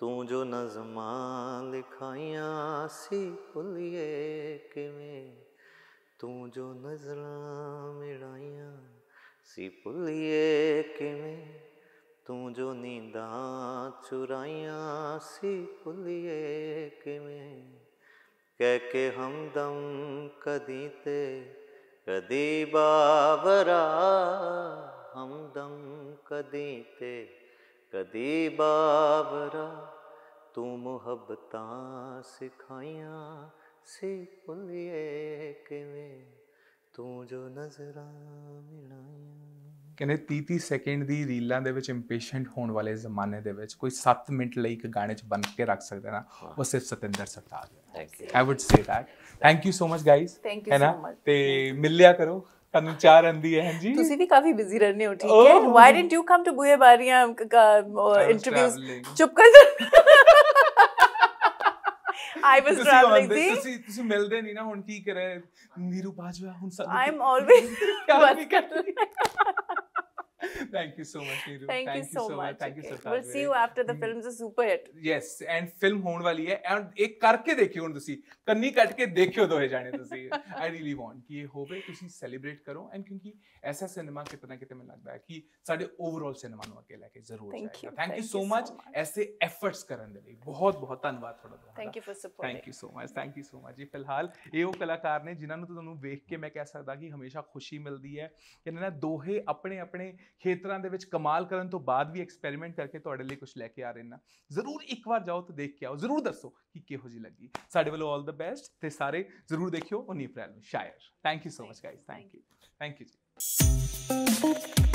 तू जो नज़मा लिखाइया सी भुलिए किमें तू जो नजर मिलाइया सी भुलिए किमें ਤੂੰ ਜੋ ਨੀਂਦਾਂ ਚੁਰਾਈਆਂ ਸੀ ਭੁੱਲੀਏ ਕਿਵੇਂ ਕਹਿ ਕੇ ਹਮਦਮ ਕਦੀ ਤੇ ਕਦੀ ਬਾਵਰਾ ਹਮਦਮ ਕਦੀ ਤੇ ਕਦੀ ਬਾਵਰਾ ਤੂੰ ਮੁਹੱਬਤਾਂ ਸਿਖਾਈਆਂ ਸੀ ਭੁੱਲੀਏ ਕਿਵੇਂ ਤੂੰ ਜੋ ਨਜ਼ਰਾਂ ਮਿਲਾਈਆਂ ਕਹਿੰਦੇ 30-30 ਸੈਕਿੰਡ ਦੀ ਰੀਲਾਂ ਦੇ ਵਿੱਚ ਇੰਪੇਸ਼ੈਂਟ ਹੋਣ ਵਾਲੇ ਜ਼ਮਾਨੇ ਦੇ ਵਿੱਚ ਕੋਈ 7 ਮਿੰਟ ਲਈ ਇੱਕ ਗਾਣੇ 'ਚ ਬੰਨ ਕੇ ਰੱਖ ਸਕਦਾ ਨਾ ਉਹ ਸਿਰਫ ਸਤਿੰਦਰ ਸਰਤਾਜ ਹੈ I would say that thank you so much guys thank you so much ਤੇ ਮਿਲਿਆ ਕਰੋ ਤੁਹਾਨੂੰ ਚਾਰ ਆਂਦੀ ਹੈ ਹਾਂਜੀ ਤੁਸੀਂ ਵੀ ਕਾਫੀ ਬਿਜ਼ੀ ਰਹਿੰਦੇ ਹੋ ਠੀਕ ਹੈ why didn't you come to ਬੂਏ ਬਾਰੀਆਂ ਇੰਟਰਵਿਊਜ਼ ਚੁੱਪ ਕਰ ਆਈ ਵਾਸ ਟ੍ਰੈਵਲਿੰਗ ਦੀ ਤੁਸੀਂ ਤੁਸੀਂ ਮਿਲਦੇ ਨਹੀਂ ਨਾ ਹੁਣ ਕੀ ਕਰੇ ਨੀਰੂ ਬਾਜਵਾ ਹੁਣ ਸਭ I am always Thank you so much, Neeru. Thank, Thank you, so, so much. much. Thank okay. you, Sarkar. We'll see you after the hmm. film's a super hit. Yes, and film ਹੋਣ ਵਾਲੀ ਹੈ and ਇਹ ਕਰਕੇ ਦੇਖਿਓ ਹੁਣ ਤੁਸੀਂ ਕੰਨੀ ਕੱਟ ਕੇ ਦੇਖਿਓ ਦੋਹੇ ਜਾਣੇ ਤੁਸੀਂ ਆਈ ਰੀਲੀ ਵਾਂਟ ਕਿ ਇਹ ਹੋਵੇ ਤੁਸੀਂ ਸੈਲੀਬ੍ਰੇਟ ਕਰੋ ਐਂਡ ਕਿਉਂਕਿ ਐਸਾ ਸਿਨੇਮਾ ਕਿਤਨਾ ਕਿਤੇ ਮੈਨੂੰ ਲੱਗਦਾ ਹੈ ਕਿ ਸਾਡੇ ਓਵਰਆਲ ਸਿਨੇਮਾ ਨੂੰ ਅੱਗੇ ਲੈ ਕੇ ਜ਼ਰੂਰ ਜਾਏਗਾ ਥੈਂਕ ਯੂ ਸੋ ਮਚ ਐਸੇ ਐਫਰਟਸ ਕਰਨ ਦੇ ਲਈ ਬਹੁਤ ਬਹੁਤ ਧੰਨਵਾਦ ਤੁਹਾਡਾ thank you for supporting thank you so much thank you so much ਜੀ ਫਿਲਹਾਲ ਇਹ ਉਹ ਕਲਾਕਾਰ ਨੇ ਜਿਨ੍ਹਾਂ ਨੂੰ ਤੁਹਾਨੂੰ ਵੇਖ ਕੇ ਮੈਂ ਕਹਿ ਸਕਦਾ ਕਿ ਹਮੇਸ਼ਾ ਖੁਸ਼ੀ ਮਿਲਦੀ ਹੈ ਕਿ ਇਹਨਾਂ ਦੋਹੇ ਆਪਣੇ ਆਪਣੇ ਖੇਤਰਾਂ ਦੇ ਵਿੱਚ ਕਮਾਲ ਕਰਨ ਤੋਂ ਬਾਅਦ ਵੀ ਐਕਸਪੈਰੀਮੈਂਟ ਕਰਕੇ ਤੁਹਾਡੇ ਲਈ ਕੁਝ ਲੈ ਕੇ ਆ ਰਹੇ ਨਾ ਜ਼ਰੂਰ ਇੱਕ ਵਾਰ ਜਾਓ ਤੇ ਦੇਖ ਕੇ ਆਓ ਜ਼ਰੂਰ ਦੱਸੋ ਕਿ ਕਿਹੋ ਜੀ ਲੱਗੀ ਸਾਡੇ ਵੱਲੋਂ ਆਲ ਦਾ ਬੈਸਟ ਤੇ ਸਾਰੇ ਜ਼ਰੂਰ ਦੇਖਿਓ 19 ਅਪ੍ਰੈਲ ਨੂੰ Shayar thank you so much guys thank you thank you ਜੀ